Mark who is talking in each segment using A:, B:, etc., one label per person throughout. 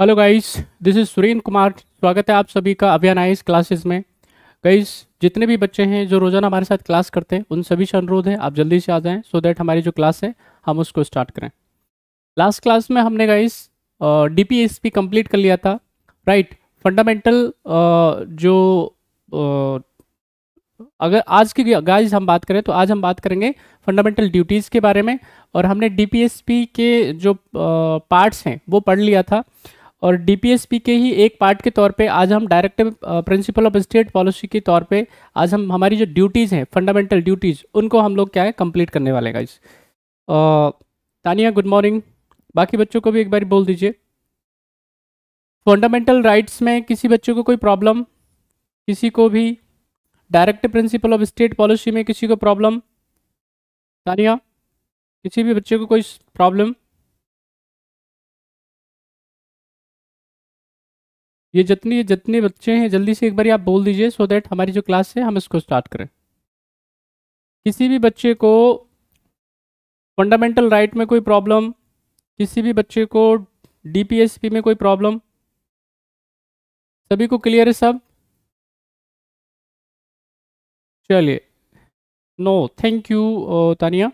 A: Hello guys this is Surendra Kumar स्वागत है आप सभी का अभियान आइस क्लासेस में
B: गाइस जितने भी बच्चे हैं जो रोज़ाना हमारे साथ क्लास करते हैं उन सभी से अनुरोध है आप जल्दी से आ जाएं सो so दैट हमारी जो क्लास है हम उसको स्टार्ट करें लास्ट क्लास में हमने guys D P S P कर लिया था राइट right, फंडामेंटल जो आ, अगर आज की गाइज हम बात करें तो आज हम बात करेंगे फंडामेंटल ड्यूटीज़ के बारे में और हमने डी के जो पार्ट्स हैं वो पढ़ लिया था और डीपीएसपी के ही एक पार्ट के तौर पे आज हम direct principle of state policy के तौर पे आज हम हमारी जो ड्यूटीज़ हैं फंडामेंटल ड्यूटीज़ उनको हम लोग क्या है कंप्लीट करने वाले हैं uh, तानिया गुड मॉर्निंग बाकी बच्चों को भी एक बार बोल दीजिए फंडामेंटल राइट्स में किसी बच्चों को कोई प्रॉब्लम किसी को
C: भी direct principle of state policy में किसी को प्रॉब्लम तानिया किसी भी बच्चे को कोई प्रॉब्लम ये जितनी जितने बच्चे हैं जल्दी से एक बार आप बोल दीजिए सो दैट हमारी जो क्लास है हम इसको स्टार्ट करें किसी भी बच्चे को फंडामेंटल राइट right में कोई प्रॉब्लम किसी भी बच्चे को डीपीएसपी में कोई प्रॉब्लम सभी को क्लियर है सब चलिए no thank you Tania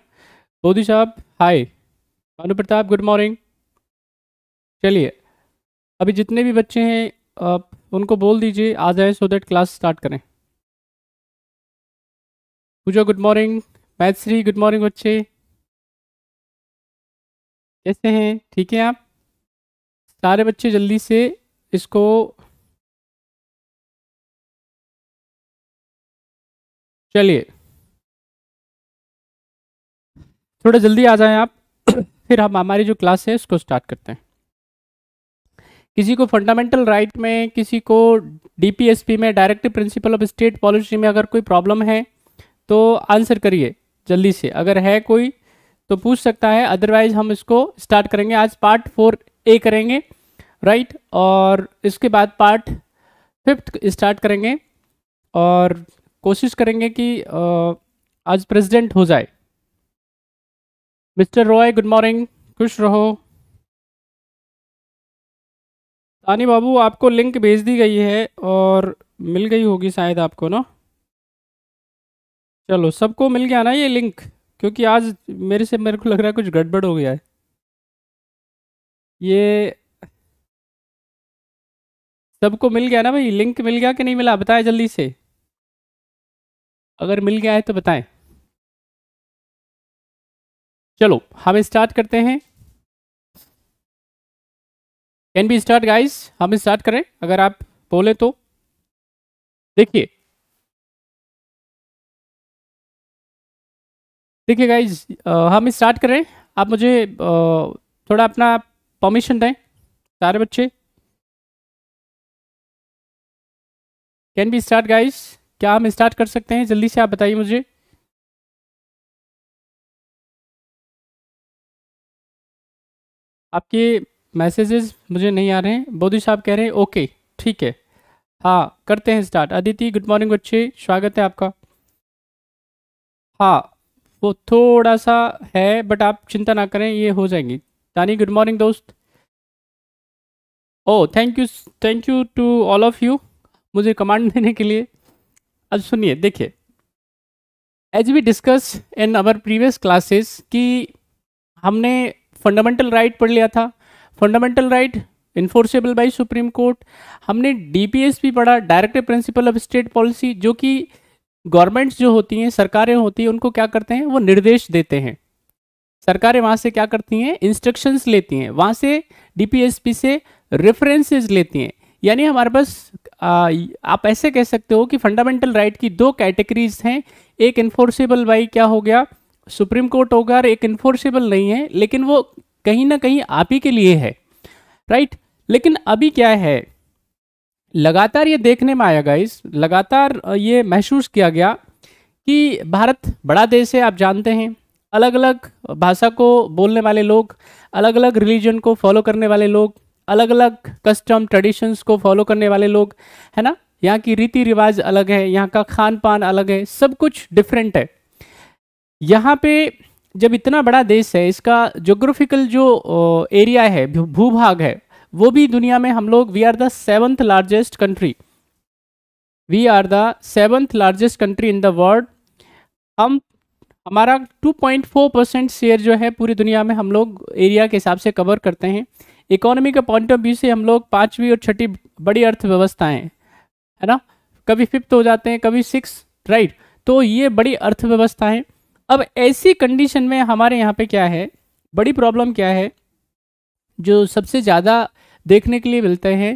C: Bodhi साहब hi Bhanu Pratap good morning चलिए अभी जितने भी बच्चे हैं आप उनको बोल दीजिए आ जाए सो दैट क्लास स्टार्ट करें पूजा गुड मॉर्निंग मैथ श्री गुड मॉर्निंग बच्चे
A: कैसे हैं ठीक है आप सारे बच्चे जल्दी से इसको चलिए थोड़ा जल्दी आ जाएं आप फिर हम हमारी जो क्लास है उसको स्टार्ट करते हैं
B: किसी को फंडामेंटल राइट right में किसी को डीपीएसपी में directive principle of state policy में अगर कोई प्रॉब्लम है तो आंसर करिए जल्दी से अगर है कोई तो पूछ सकता है अदरवाइज हम इसको स्टार्ट करेंगे आज पार्ट फोर ए करेंगे राइट right? और इसके बाद पार्ट फिफ्थ स्टार्ट करेंगे
C: और कोशिश करेंगे कि आज प्रेसिडेंट हो जाए मिस्टर रॉय गुड मॉर्निंग खुश रहो तानी बाबू आपको लिंक भेज दी गई है और मिल गई होगी शायद आपको ना चलो सबको मिल गया ना ये लिंक क्योंकि आज मेरे से मेरे को लग रहा है कुछ गड़बड़ हो गया है ये सबको मिल गया ना भाई लिंक मिल गया कि नहीं मिला बताएं जल्दी से
A: अगर मिल गया है तो बताएं
C: चलो हम स्टार्ट करते हैं कैन बी स्टार्ट गाइस हम स्टार्ट करें अगर आप बोले तो देखिए देखिए गाइज हम स्टार्ट करें आप मुझे आ, थोड़ा अपना परमिशन दें सारे बच्चे कैन बी स्टार्ट गाइस
A: क्या हम स्टार्ट कर सकते हैं जल्दी से आप बताइए मुझे
C: आपके मैसेजेस मुझे नहीं आ रहे हैं बोधी साहब कह रहे हैं ओके ठीक है हाँ करते हैं स्टार्ट अदिति गुड
B: मॉर्निंग बच्चे स्वागत है आपका हाँ वो थोड़ा सा है बट आप चिंता ना करें ये हो जाएंगी दानी गुड मॉर्निंग दोस्त oh thank you thank you to all of you मुझे कमांड देने के लिए अब सुनिए देखिए as we discuss in our previous classes कि हमने फंडामेंटल राइट right पढ़ लिया था fundamental right enforceable by supreme court हमने डी पी एस भी पढ़ा directive principle of state policy जो कि गवर्नमेंट्स जो होती हैं सरकारें होती हैं उनको क्या करते हैं वो निर्देश देते हैं सरकारें वहाँ से क्या करती हैं इंस्ट्रक्शंस लेती हैं वहाँ से डीपीएसपी से रेफरेंसेज लेती हैं यानी हमारे पास आप ऐसे कह सकते हो कि फंडामेंटल राइट की दो कैटेगरीज हैं एक इन्फोर्सेबल बाई क्या हो गया सुप्रीम कोर्ट होगा और एक इन्फोर्सेबल नहीं है लेकिन वो कहीं ना कहीं आप ही के लिए है राइट लेकिन अभी क्या है लगातार ये देखने में आया गाइस लगातार ये महसूस किया गया कि भारत बड़ा देश है आप जानते हैं अलग अलग भाषा को बोलने वाले लोग अलग अलग रिलीजन को फॉलो करने वाले लोग अलग अलग कस्टम ट्रेडिशंस को फॉलो करने वाले लोग है ना यहाँ की रीति रिवाज अलग है यहाँ का खान पान अलग है सब कुछ डिफरेंट है यहाँ पे जब इतना बड़ा देश है इसका जोग्राफिकल जो एरिया है भूभाग है वो भी दुनिया में हम लोग we are the seventh largest country we are the seventh largest country in the world हम हमारा 2.4 परसेंट शेयर जो है पूरी दुनिया में हम लोग एरिया के हिसाब से कवर करते हैं इकोनॉमी के पॉइंट ऑफ व्यू से हम लोग पाँचवीं और छठी बड़ी अर्थव्यवस्थाएँ है ना कभी फिफ्थ हो जाते हैं कभी सिक्स राइट तो ये बड़ी अर्थव्यवस्थाएं अब ऐसी कंडीशन में हमारे यहाँ पे क्या है बड़ी प्रॉब्लम क्या है जो सबसे ज़्यादा देखने के लिए मिलते हैं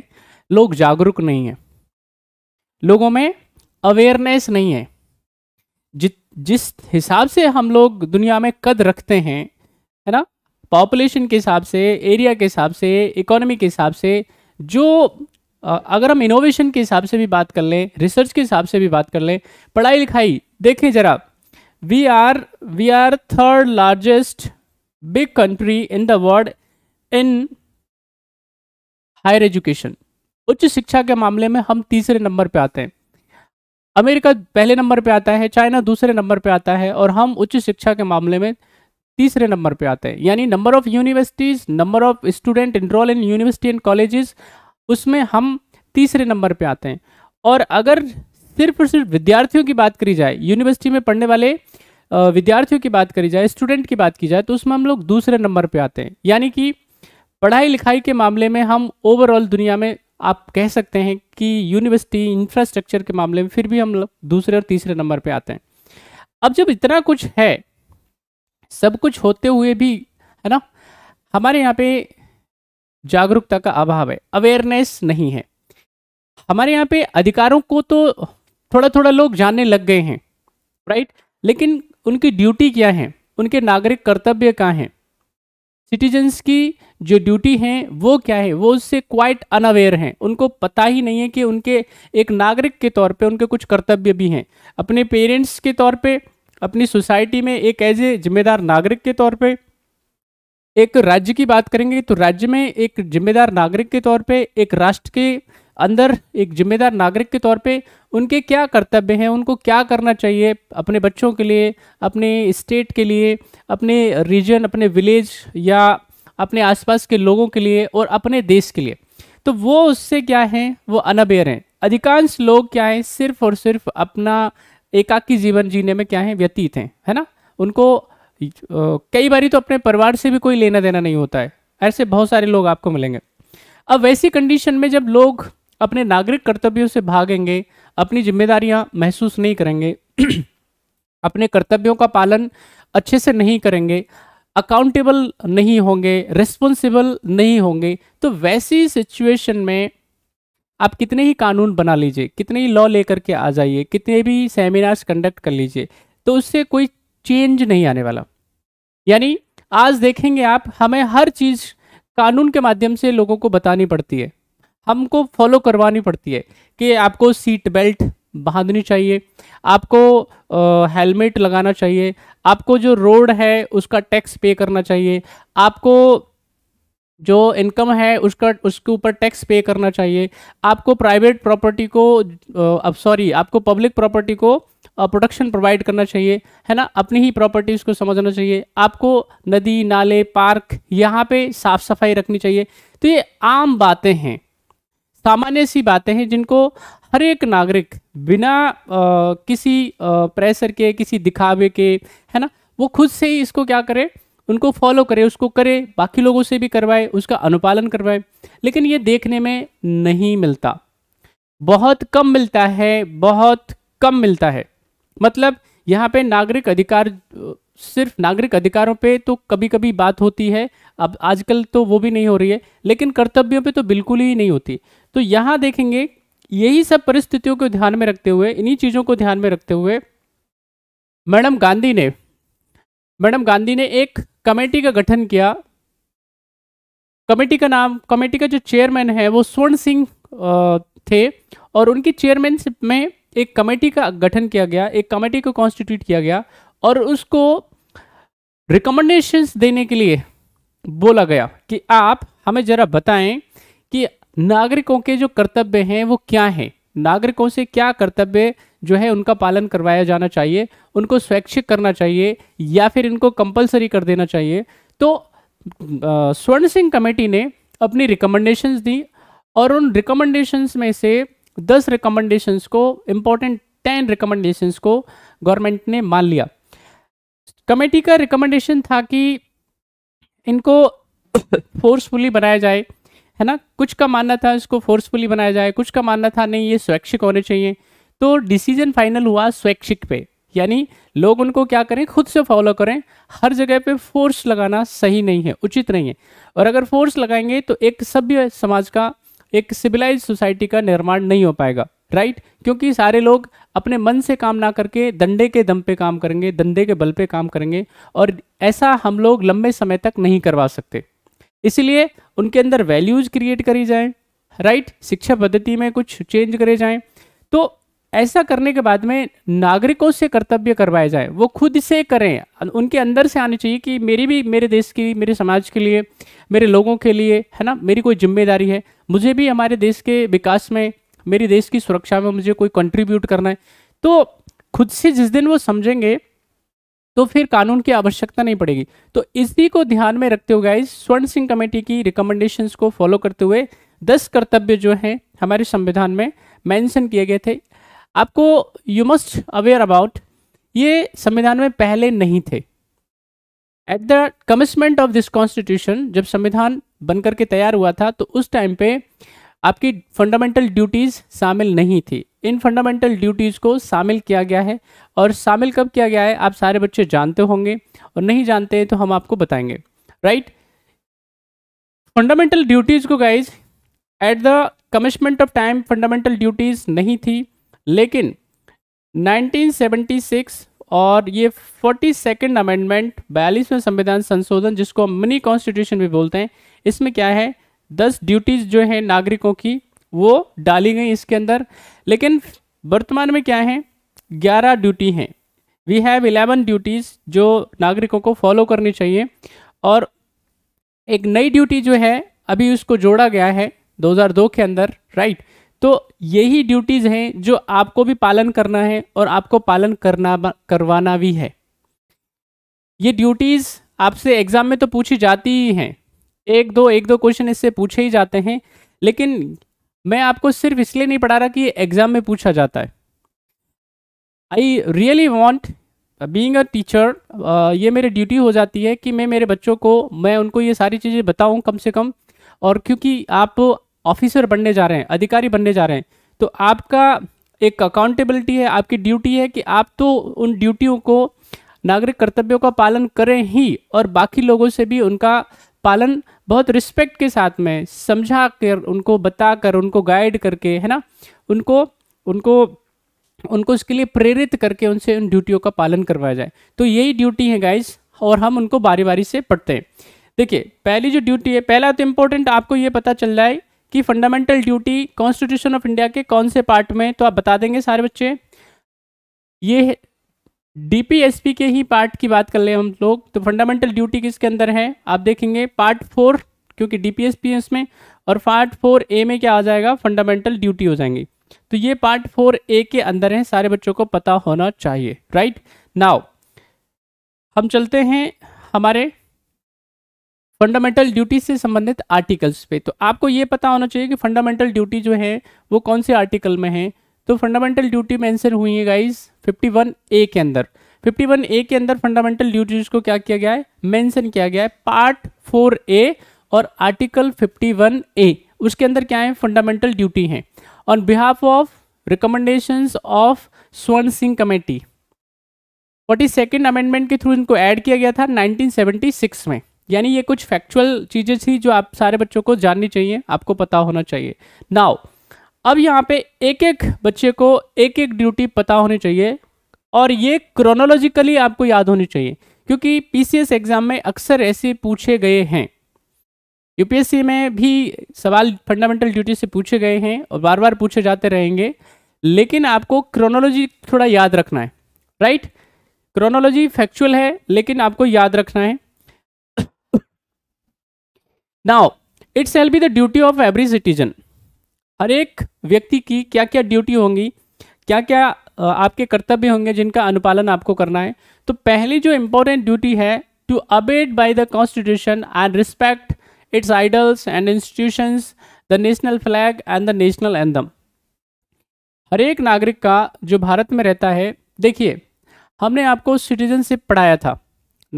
B: लोग जागरूक नहीं है लोगों में अवेयरनेस नहीं है जित जिस हिसाब से हम लोग दुनिया में कद रखते हैं है ना पॉपुलेशन के हिसाब से एरिया के हिसाब से इकोनॉमी के हिसाब से जो अगर हम इनोवेशन के हिसाब से भी बात कर लें रिसर्च के हिसाब से भी बात कर लें पढ़ाई लिखाई देखें ज़रा we are we are third largest big country in the world in higher education उच्च शिक्षा के मामले में हम तीसरे नंबर पे आते हैं अमेरिका पहले नंबर पे आता है चाइना दूसरे नंबर पे आता है और हम उच्च शिक्षा के मामले में तीसरे नंबर पे आते हैं यानी number of universities number of student enroll in university and colleges उसमें हम तीसरे नंबर पे आते हैं और अगर सिर्फ और सिर्फ विद्यार्थियों की बात करी जाए यूनिवर्सिटी में पढ़ने वाले विद्यार्थियों की बात करी जाए स्टूडेंट की बात की जाए तो उसमें हम लोग दूसरे नंबर पर आते हैं यानी कि पढ़ाई लिखाई के मामले में हम ओवरऑल दुनिया में आप कह सकते हैं कि यूनिवर्सिटी इंफ्रास्ट्रक्चर के मामले में फिर भी हम लोग दूसरे और तीसरे नंबर पे आते हैं अब जब इतना कुछ है सब कुछ होते हुए भी है ना हमारे यहाँ पे जागरूकता का अभाव है अवेयरनेस नहीं है हमारे यहाँ पे अधिकारों को तो थोड़ा थोड़ा लोग जानने लग गए हैं राइट लेकिन उनकी ड्यूटी क्या है उनके नागरिक कर्तव्य क्या हैं सिटीजन्स की जो ड्यूटी हैं वो क्या है वो उससे क्वाइट अनअवेयर हैं उनको पता ही नहीं है कि उनके एक नागरिक के तौर पे उनके कुछ कर्तव्य भी हैं अपने पेरेंट्स के तौर पे अपनी सोसाइटी में एक एज ए जिम्मेदार नागरिक के तौर पे एक राज्य की बात करेंगे तो राज्य में एक जिम्मेदार नागरिक के तौर पे एक राष्ट्र के अंदर एक जिम्मेदार नागरिक के तौर पे उनके क्या कर्तव्य हैं उनको क्या करना चाहिए अपने बच्चों के लिए अपने स्टेट के लिए अपने रीजन अपने विलेज या अपने आसपास के लोगों के लिए और अपने देश के लिए तो वो उससे क्या हैं वो अनबेयर हैं अधिकांश लोग क्या हैं सिर्फ और सिर्फ अपना एकाकी जीवन जीने में क्या हैं व्यतीत हैं है ना उनको कई बारी तो अपने परिवार से भी कोई लेना देना नहीं होता है ऐसे बहुत सारे लोग आपको मिलेंगे अब वैसी कंडीशन में जब लोग अपने नागरिक कर्तव्यों से भागेंगे अपनी जिम्मेदारियां महसूस नहीं करेंगे अपने कर्तव्यों का पालन अच्छे से नहीं करेंगे अकाउंटेबल नहीं होंगे रिस्पॉन्सिबल नहीं होंगे तो वैसी सिचुएशन में आप कितने ही कानून बना लीजिए कितने ही लॉ लेकर के आ जाइए कितने भी सेमिनार्स कंडक्ट कर लीजिए तो उससे कोई चेंज नहीं आने वाला यानी आज देखेंगे आप हमें हर चीज़ कानून के माध्यम से लोगों को बतानी पड़ती है हमको फॉलो करवानी पड़ती है कि आपको सीट बेल्ट बांधनी चाहिए आपको हेलमेट लगाना चाहिए आपको जो रोड है उसका टैक्स पे करना चाहिए आपको जो इनकम है उसका उसके ऊपर टैक्स पे करना चाहिए आपको प्राइवेट प्रॉपर्टी को अब सॉरी आपको पब्लिक प्रॉपर्टी को प्रोटेक्शन प्रोवाइड करना चाहिए है ना अपनी ही प्रॉपर्टीज़ को समझना चाहिए आपको नदी नाले पार्क यहाँ पे साफ़ सफाई रखनी चाहिए तो ये आम बातें हैं सामान्य सी बातें हैं जिनको हर एक नागरिक बिना आ, किसी प्रेशर के किसी दिखावे के है ना वो खुद से ही इसको क्या करे उनको फॉलो करे उसको करे बाकी लोगों से भी करवाए उसका अनुपालन करवाए लेकिन ये देखने में नहीं मिलता बहुत कम मिलता है बहुत कम मिलता है मतलब यहाँ पे नागरिक अधिकार सिर्फ नागरिक अधिकारों पे तो कभी कभी बात होती है अब आजकल तो वो भी नहीं हो रही है लेकिन कर्तव्यों पे तो बिल्कुल ही नहीं होती तो यहां देखेंगे यही सब परिस्थितियों को ध्यान में रखते हुए इन्हीं चीज़ों को ध्यान में रखते हुए मैडम गांधी ने मैडम गांधी ने एक कमेटी का गठन किया कमेटी का नाम कमेटी का जो चेयरमैन है वो स्वर्ण सिंह थे और उनकी चेयरमैनशिप में एक कमेटी का गठन किया गया एक कमेटी को कॉन्स्टिट्यूट किया गया और उसको रिकमेंडेशंस देने के लिए बोला गया कि आप हमें ज़रा बताएं कि नागरिकों के जो कर्तव्य हैं वो क्या हैं नागरिकों से क्या कर्तव्य जो है उनका पालन करवाया जाना चाहिए उनको स्वैच्छिक करना चाहिए या फिर इनको कंपलसरी कर देना चाहिए तो स्वर्ण सिंह कमेटी ने अपनी रिकमेंडेशंस दी और उन रिकमेंडेशंस में से दस रिकमेंडेशंस को इम्पोर्टेंट टेन रिकमेंडेशंस को गवर्नमेंट ने मान लिया कमेटी का रिकमेंडेशन था कि इनको फोर्सफुली बनाया जाए है ना कुछ का मानना था इसको फोर्सफुली बनाया जाए कुछ का मानना था नहीं ये स्वैच्छिक होने चाहिए तो डिसीजन फाइनल हुआ स्वैच्छिक पे यानी लोग उनको क्या करें खुद से फॉलो करें हर जगह पे फोर्स लगाना सही नहीं है उचित नहीं है और अगर फोर्स लगाएंगे तो एक सभ्य समाज का एक सिविलाइज सोसाइटी का निर्माण नहीं हो पाएगा राइट क्योंकि सारे लोग अपने मन से काम ना करके दंडे के दम पे काम करेंगे दंडे के बल पे काम करेंगे और ऐसा हम लोग लंबे समय तक नहीं करवा सकते इसलिए उनके अंदर वैल्यूज क्रिएट करी जाएँ राइट शिक्षा पद्धति में कुछ चेंज करे जाएँ तो ऐसा करने के बाद में नागरिकों से कर्तव्य करवाए जाए वो खुद से करें उनके अंदर से आनी चाहिए कि मेरी भी मेरे देश की मेरे समाज के लिए मेरे लोगों के लिए है ना मेरी कोई जिम्मेदारी है मुझे भी हमारे देश के विकास में मेरी देश की सुरक्षा में मुझे कोई कंट्रीब्यूट करना है तो खुद से जिस दिन वो समझेंगे तो फिर कानून की आवश्यकता नहीं पड़ेगी तो इसी को ध्यान में रखते हुए गाइज स्वर्ण सिंह कमेटी की रिकमेंडेशंस को फॉलो करते हुए दस कर्तव्य जो हैं हमारे संविधान में मेंशन किए गए थे आपको यू मस्ट अवेयर अबाउट ये संविधान में पहले नहीं थे at the commencement of this constitution जब संविधान बनकर के तैयार हुआ था तो उस टाइम पे आपकी फंडामेंटल ड्यूटीज़ शामिल नहीं थी इन फंडामेंटल ड्यूटीज़ को शामिल किया गया है और शामिल कब किया गया है आप सारे बच्चे जानते होंगे और नहीं जानते तो हम आपको बताएंगे राइट फंडामेंटल ड्यूटीज़ को guys at the commencement of time fundamental duties नहीं थी लेकिन 1976 और ये फोर्टी सेकेंड अमेंडमेंट बयालीसवें संविधान संशोधन जिसको हम मिनी कॉन्स्टिट्यूशन भी बोलते हैं इसमें क्या है दस ड्यूटीज जो है नागरिकों की वो डाली गई इसके अंदर लेकिन वर्तमान में क्या है ग्यारह ड्यूटी हैं वी हैव इलेवन ड्यूटीज़ जो नागरिकों को फॉलो करनी चाहिए और एक नई ड्यूटी जो है अभी उसको जोड़ा गया है 2002 के अंदर राइट तो यही ड्यूटीज़ हैं जो आपको भी पालन करना है और आपको पालन करना करवाना भी है ये ड्यूटीज़ आपसे एग्ज़ाम में तो पूछी जाती ही हैं एक दो एक दो क्वेश्चन इससे पूछे ही जाते हैं लेकिन मैं आपको सिर्फ इसलिए नहीं पढ़ा रहा कि एग्ज़ाम में पूछा जाता है I really want being a teacher ये मेरी ड्यूटी हो जाती है कि मैं मेरे बच्चों को मैं उनको ये सारी चीज़ें बताऊँ कम से कम और क्योंकि आप ऑफिसर बनने जा रहे हैं अधिकारी बनने जा रहे हैं तो आपका एक अकाउंटेबिलिटी है आपकी ड्यूटी है कि आप तो उन ड्यूटियों को नागरिक कर्तव्यों का पालन करें ही और बाकी लोगों से भी उनका पालन बहुत रिस्पेक्ट के साथ में समझा कर उनको बता कर उनको गाइड करके है ना उनको उनको उनको उसके लिए प्रेरित करके उनसे उन ड्यूटियों का पालन करवाया जाए तो यही ड्यूटी है गाइज और हम उनको बारी बारी से पढ़ते हैं देखिए पहली जो ड्यूटी है पहला तो इम्पोर्टेंट आपको ये पता चल रहा है कि fundamental duty constitution of India के कौन से पार्ट में तो आप बता देंगे सारे बच्चे ये डीपीएसपी के ही पार्ट की बात कर ले हम लोग तो फंडामेंटल ड्यूटी किसके अंदर है आप देखेंगे पार्ट फोर क्योंकि डीपीएसपी है इसमें और पार्ट फोर ए में क्या आ जाएगा फंडामेंटल ड्यूटी हो जाएंगी तो ये पार्ट फोर ए के अंदर है सारे बच्चों को पता होना चाहिए राइट नाउ हम चलते हैं हमारे फंडामेंटल ड्यूटी से संबंधित आर्टिकल्स पे तो आपको ये पता होना चाहिए कि फंडामेंटल ड्यूटी जो है वो कौन से आर्टिकल में है तो फंडामेंटल ड्यूटी मेंशन हुई है गाइज 51 ए के अंदर 51 ए के अंदर फंडामेंटल ड्यूटीज को क्या किया गया है मेंशन किया गया है पार्ट 4 ए और आर्टिकल 51 ए उसके अंदर क्या है फंडामेंटल ड्यूटी है on behalf of recommendation of Swaran Singh committee forty second amendment के थ्रू इनको ऐड किया गया था 1976 में यानी ये कुछ फैक्चुअल चीज़ें थी जो आप सारे बच्चों को जाननी चाहिए आपको पता होना चाहिए नाउ अब यहाँ पे एक एक बच्चे को एक एक ड्यूटी पता होनी चाहिए और ये क्रोनोलॉजिकली आपको याद होनी चाहिए क्योंकि पीसीएस एग्ज़ाम में अक्सर ऐसे पूछे गए हैं यूपीएससी में भी सवाल फंडामेंटल ड्यूटी से पूछे गए हैं और बार बार पूछे जाते रहेंगे लेकिन आपको क्रोनोलॉजी थोड़ा याद रखना है राइट क्रोनोलॉजी फैक्चुअल है लेकिन आपको याद रखना है now it's shall be the duty of every citizen हर एक व्यक्ति की क्या क्या ड्यूटी होंगी क्या क्या आपके कर्तव्य होंगे जिनका अनुपालन आपको करना है तो पहली जो इम्पोर्टेंट ड्यूटी है to abide by the constitution and respect its ideals and institutions the national flag and the national anthem हर एक नागरिक का जो भारत में रहता है देखिए हमने आपको सिटीजनशिप पढ़ाया था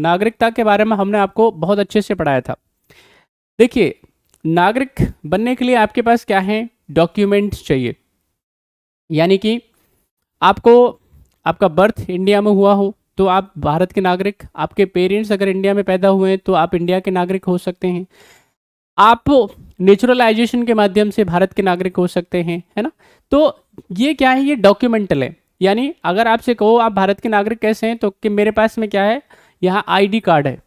B: नागरिकता के बारे में हमने आपको बहुत अच्छे से पढ़ाया था देखिए नागरिक बनने के लिए आपके पास क्या है डॉक्यूमेंट्स चाहिए यानी कि आपको आपका बर्थ इंडिया में हुआ हो तो आप भारत के नागरिक आपके पेरेंट्स अगर इंडिया में पैदा हुए हैं तो आप इंडिया के नागरिक हो सकते हैं आप नेचुरलाइजेशन के माध्यम से भारत के नागरिक हो सकते हैं है ना तो ये क्या है ये डॉक्यूमेंटल है यानी अगर आपसे कहो आप भारत के नागरिक कैसे हैं तो कि मेरे पास में क्या है यहाँ आईडी कार्ड है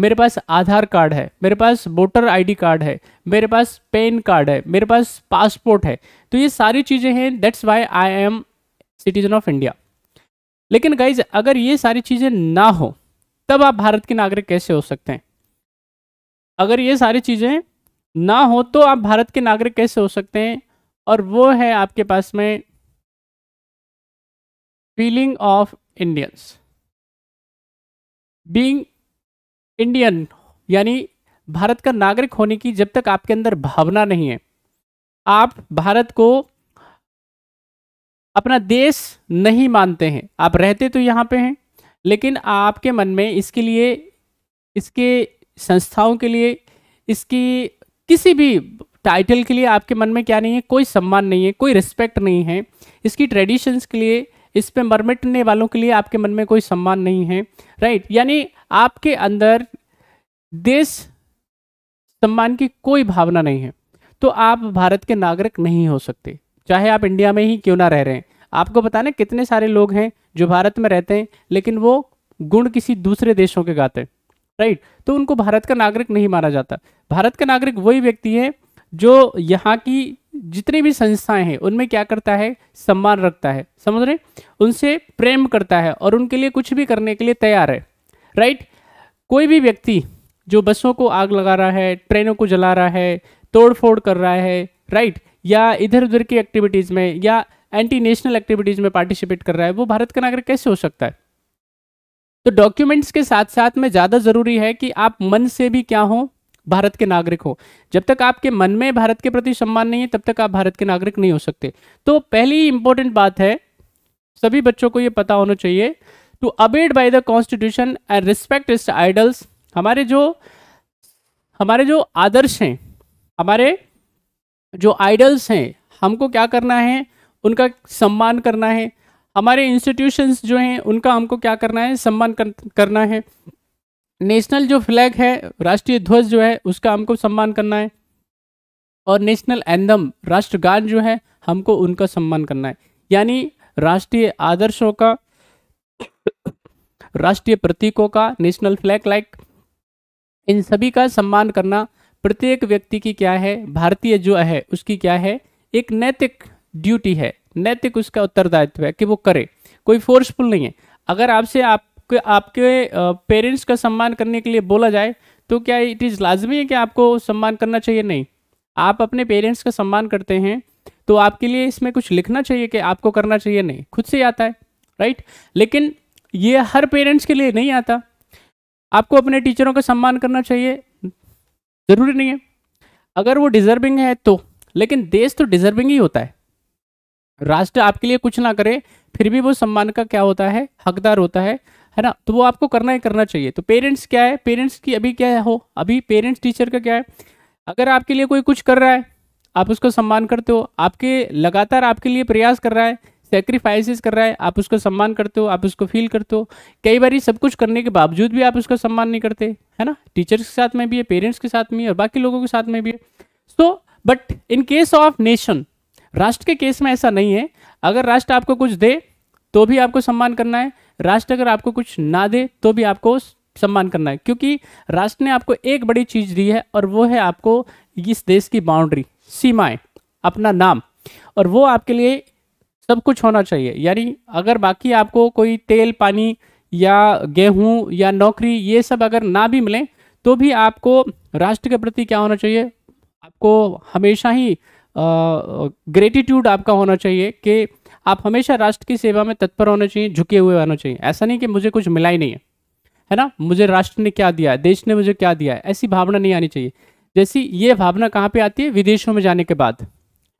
B: मेरे पास आधार कार्ड है मेरे पास वोटर आईडी कार्ड है मेरे पास पेन कार्ड है मेरे पास पासपोर्ट है तो ये सारी चीज़ें हैं that's why I am citizen of India लेकिन गाइज अगर ये सारी चीज़ें ना हो तब आप भारत के नागरिक कैसे हो सकते हैं
C: अगर ये सारी चीज़ें ना हो तो आप भारत के नागरिक कैसे हो सकते हैं और वो है आपके पास में feeling of Indians being
B: Indian यानी भारत का नागरिक होने की जब तक आपके अंदर भावना नहीं है आप भारत को अपना देश नहीं मानते हैं आप रहते तो यहाँ पे हैं लेकिन आपके मन में इसके लिए इसके संस्थाओं के लिए इसकी किसी भी टाइटल के लिए आपके मन में क्या नहीं है कोई सम्मान नहीं है कोई रिस्पेक्ट नहीं है इसकी ट्रेडिशंस के लिए इस पे मर मिटने वालों के लिए आपके मन में कोई सम्मान नहीं है राइट यानी आपके अंदर देश सम्मान की कोई भावना नहीं है तो आप भारत के नागरिक नहीं हो सकते चाहे आप इंडिया में ही क्यों ना रह रहे हैं आपको पता ना कितने सारे लोग हैं जो भारत में रहते हैं लेकिन वो गुण किसी दूसरे देशों के गाते हैं राइट तो उनको भारत का नागरिक नहीं माना जाता भारत का नागरिक वही व्यक्ति है जो यहाँ की जितनी भी संस्थाएं हैं उनमें क्या करता है सम्मान रखता है समझ रहे उनसे प्रेम करता है और उनके लिए कुछ भी करने के लिए तैयार है राइट कोई भी व्यक्ति जो बसों को आग लगा रहा है ट्रेनों को जला रहा है तोड़फोड़ कर रहा है राइट या इधर उधर की एक्टिविटीज़ में या एंटी नेशनल एक्टिविटीज़ में पार्टिसिपेट कर रहा है वो भारत का नागरिक कैसे हो सकता है तो डॉक्यूमेंट्स के साथ साथ में ज़्यादा ज़रूरी है कि आप मन से भी क्या हो भारत के नागरिक हो जब तक आपके मन में भारत के प्रति सम्मान नहीं है तब तक आप भारत के नागरिक नहीं हो सकते तो पहली इंपॉर्टेंट बात है सभी बच्चों को यह पता होना चाहिए to abide by the constitution and respect its ideals हमारे जो हमारे जो आदर्श हैं हमारे जो आइडल्स हैं हमको क्या करना है उनका सम्मान करना है हमारे इंस्टीट्यूशंस जो हैं उनका हमको क्या करना है सम्मान कर, करना है नेशनल जो फ्लैग है राष्ट्रीय ध्वज जो है उसका हमको सम्मान करना है और नेशनल एंदम राष्ट्रगान जो है हमको उनका सम्मान करना है यानी राष्ट्रीय आदर्शों का राष्ट्रीय प्रतीकों का नेशनल फ्लैग लाइक इन सभी का सम्मान करना प्रत्येक व्यक्ति की क्या है भारतीय जो है उसकी क्या है एक नैतिक ड्यूटी है नैतिक उसका उत्तरदायित्व है कि वो करे कोई फोर्सफुल नहीं है अगर आपसे आप कि आपके पेरेंट्स का सम्मान करने के लिए बोला जाए तो क्या इट इज़ लाजमी है कि आपको सम्मान करना चाहिए नहीं आप अपने पेरेंट्स का सम्मान करते हैं तो आपके लिए इसमें कुछ लिखना चाहिए कि आपको करना चाहिए नहीं खुद से आता है राइट लेकिन ये हर पेरेंट्स के लिए नहीं आता आपको अपने टीचरों का सम्मान करना चाहिए ज़रूरी नहीं है अगर वो डिजर्विंग है तो लेकिन देश तो डिजर्विंग ही होता है राष्ट्र आपके लिए कुछ ना करे फिर भी वो सम्मान का क्या होता है हकदार होता है है ना तो वो आपको करना ही करना चाहिए तो पेरेंट्स क्या है पेरेंट्स की अभी क्या है हो अभी पेरेंट्स टीचर का क्या है अगर आपके लिए कोई कुछ कर रहा है आप उसको सम्मान करते हो आपके लगातार आपके लिए प्रयास कर रहा है सेक्रीफाइसेस कर रहा है आप उसको सम्मान करते हो आप उसको फील करते हो कई बार सब कुछ करने के बावजूद भी आप उसका सम्मान नहीं करते है ना टीचर्स के साथ में भी है पेरेंट्स के साथ में और बाकी लोगों के साथ में भी है so but in case of nation राष्ट्र के केस में ऐसा नहीं है अगर राष्ट्र आपको कुछ दे तो भी आपको सम्मान करना है राष्ट्र अगर आपको कुछ ना दे तो भी आपको सम्मान करना है क्योंकि राष्ट्र ने आपको एक बड़ी चीज़ दी है और वो है आपको इस देश की बाउंड्री सीमाएं अपना नाम और वो आपके लिए सब कुछ होना चाहिए यानी अगर बाकी आपको कोई तेल पानी या गेहूं या नौकरी ये सब अगर ना भी मिले तो भी आपको राष्ट्र के प्रति क्या होना चाहिए आपको हमेशा ही ग्रेटिट्यूड आपका होना चाहिए कि आप हमेशा राष्ट्र की सेवा में तत्पर होना चाहिए झुके हुए होना चाहिए ऐसा नहीं कि मुझे कुछ मिला ही नहीं है है ना मुझे राष्ट्र ने क्या दिया है देश ने मुझे क्या दिया है ऐसी भावना नहीं आनी चाहिए जैसी ये भावना कहाँ पे आती है विदेशों में जाने के बाद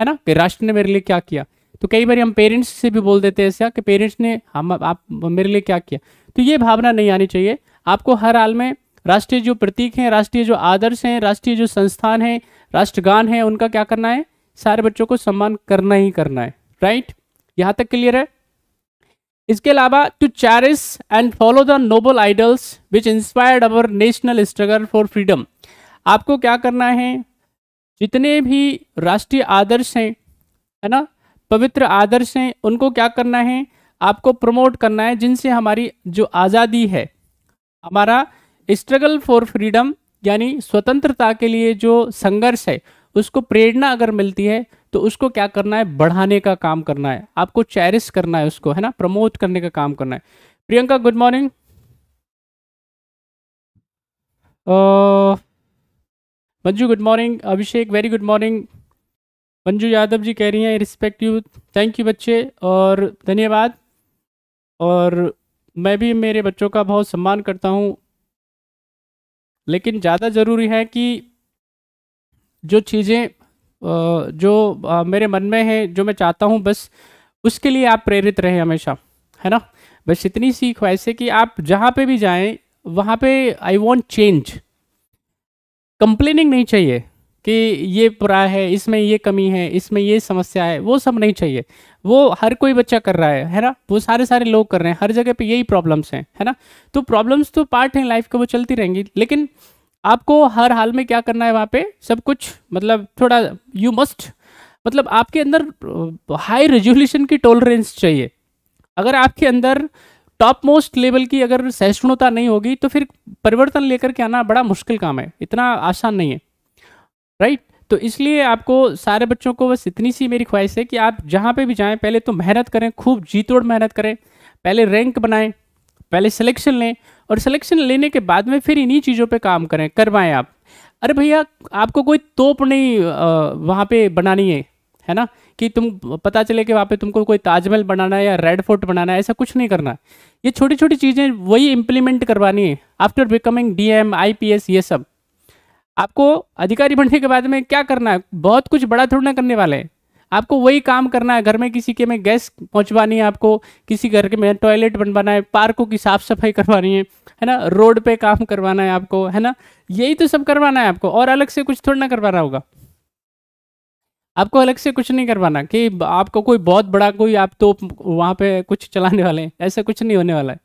B: है ना कि राष्ट्र ने मेरे लिए क्या किया तो कई बार हम पेरेंट्स से भी बोल देते हैं ऐसा कि पेरेंट्स ने हम आप मेरे लिए क्या किया तो ये भावना नहीं आनी चाहिए आपको हर हाल में राष्ट्रीय जो प्रतीक हैं राष्ट्रीय जो आदर्श हैं राष्ट्रीय जो संस्थान हैं राष्ट्रगान हैं उनका क्या करना है सारे बच्चों को सम्मान करना ही करना है राइट यहां तक क्लियर है इसके अलावा to cherish and follow the noble ideals which inspired our national struggle for freedom आपको क्या करना है जितने भी राष्ट्रीय आदर्श हैं है ना पवित्र आदर्श हैं उनको क्या करना है आपको प्रमोट करना है जिनसे हमारी जो आज़ादी है हमारा स्ट्रगल फॉर फ्रीडम यानी स्वतंत्रता के लिए जो संघर्ष है उसको प्रेरणा अगर मिलती है तो उसको क्या करना है बढ़ाने का काम करना है आपको चैरिस करना है उसको है ना प्रमोट करने का काम करना है Priyanka good morning Manju good morning Abhishek very good morning Manju Yadav ji कह रही हैं रिस्पेक्ट यू थैंक यू बच्चे और धन्यवाद और मैं भी मेरे बच्चों का बहुत सम्मान करता हूँ लेकिन ज़्यादा ज़रूरी है कि जो चीज़ें जो मेरे मन में है जो मैं चाहता हूँ बस उसके लिए आप प्रेरित रहें हमेशा है ना बस इतनी सी ख्वाहिश है कि आप जहाँ पे भी जाएं वहाँ पे आई वॉन्ट चेंज कंप्लेनिंग नहीं चाहिए कि ये बुरा है इसमें ये कमी है इसमें ये समस्या है वो सब नहीं चाहिए वो हर कोई बच्चा कर रहा है है ना वो सारे सारे लोग कर रहे हैं हर जगह पे यही प्रॉब्लम्स हैं है ना तो प्रॉब्लम्स तो पार्ट हैं लाइफ के वो चलती रहेंगी लेकिन आपको हर हाल में क्या करना है वहाँ पे सब कुछ मतलब थोड़ा यू मस्ट मतलब आपके अंदर हाई रेजोल्यूशन की टॉलरेंस चाहिए अगर आपके अंदर टॉप मोस्ट लेवल की अगर सहिष्णुता नहीं होगी तो फिर परिवर्तन लेकर के आना बड़ा मुश्किल काम है इतना आसान नहीं है राइट तो इसलिए आपको सारे बच्चों को बस इतनी सी मेरी ख्वाहिश है कि आप जहाँ पे भी जाएं पहले तो मेहनत करें खूब जीतोड़ मेहनत करें पहले रैंक बनाएं पहले सिलेक्शन लें और सिलेक्शन लेने के बाद में फिर इन्हीं चीज़ों पे काम करें करवाएं आप अरे भैया आपको कोई तोप नहीं वहाँ पे बनानी है है ना कि तुम पता चले कि वहाँ पे तुमको कोई ताजमहल बनाना है या रेड फोर्ट बनाना है ऐसा कुछ नहीं करना ये छोटी छोटी चीज़ें वही इम्प्लीमेंट करवानी है after becoming D M I P S ये सब आपको अधिकारी बनने के बाद में क्या करना है बहुत कुछ बड़ा थोड़ा ना करने वाले हैं आपको वही काम करना है घर में किसी के में गैस पहुंचवानी है आपको किसी घर के में टॉयलेट बनवाना है पार्कों की साफ़ सफाई करवानी है है ना रोड पे काम करवाना है आपको है ना यही तो सब करवाना है आपको और अलग से कुछ थोड़ा ना करवाना होगा आपको अलग से कुछ नहीं करवाना कि आपको कोई बहुत बड़ा कोई आप तो वहाँ पे कुछ चलाने वाले हैं ऐसा कुछ नहीं होने वाला है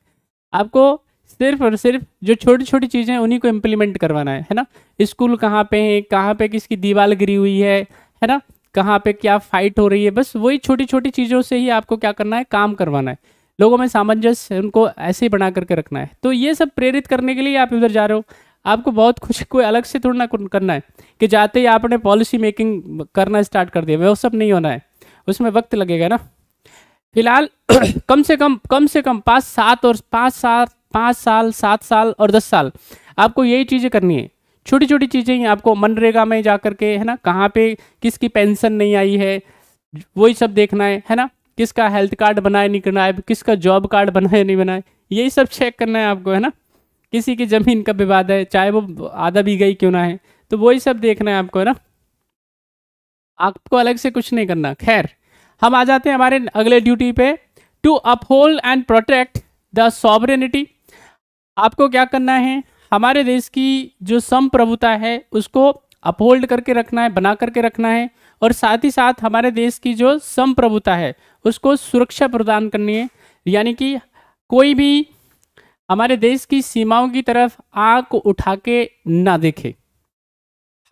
B: आपको सिर्फ और सिर्फ जो छोटी छोटी चीज़ें उन्हीं को इम्प्लीमेंट करवाना है है ना स्कूल कहाँ पे है कहाँ पे किसकी दीवार गिरी हुई है है ना कहाँ पे क्या फाइट हो रही है बस वही छोटी छोटी चीज़ों से ही आपको क्या करना है काम करवाना है लोगों में सामंजस्य उनको ऐसे ही बना करके रखना है तो ये सब प्रेरित करने के लिए आप इधर जा रहे हो आपको बहुत कुछ कोई अलग से थोड़ा ना करना है कि जाते ही आपने पॉलिसी मेकिंग करना स्टार्ट कर दिया वह सब नहीं होना है उसमें वक्त लगेगा ना फिलहाल कम से कम कम से कम पाँच सात और पाँच सात पाँच साल सात साल और दस साल आपको यही चीज़ें करनी है छोटी छोटी चीज़ें आपको मनरेगा में जा कर के है ना कहाँ पे किसकी पेंशन नहीं आई है वही सब देखना है है ना किसका हेल्थ कार्ड बनाए नहीं करना है किसका जॉब कार्ड बनाए नहीं बनाए यही सब चेक करना है आपको है ना किसी की ज़मीन का विवाद है चाहे वो आधा भी गई क्यों ना है तो वही सब देखना है आपको है ना आपको अलग से कुछ नहीं करना खैर हम आ जाते हैं हमारे अगले ड्यूटी पे to uphold and protect the sovereignty आपको क्या करना है हमारे देश की जो संप्रभुता है उसको अपहोल्ड करके रखना है बना करके रखना है और साथ ही साथ हमारे देश की जो संप्रभुता है उसको सुरक्षा प्रदान करनी है यानी कि कोई भी हमारे देश की सीमाओं की तरफ आँख उठा के ना देखे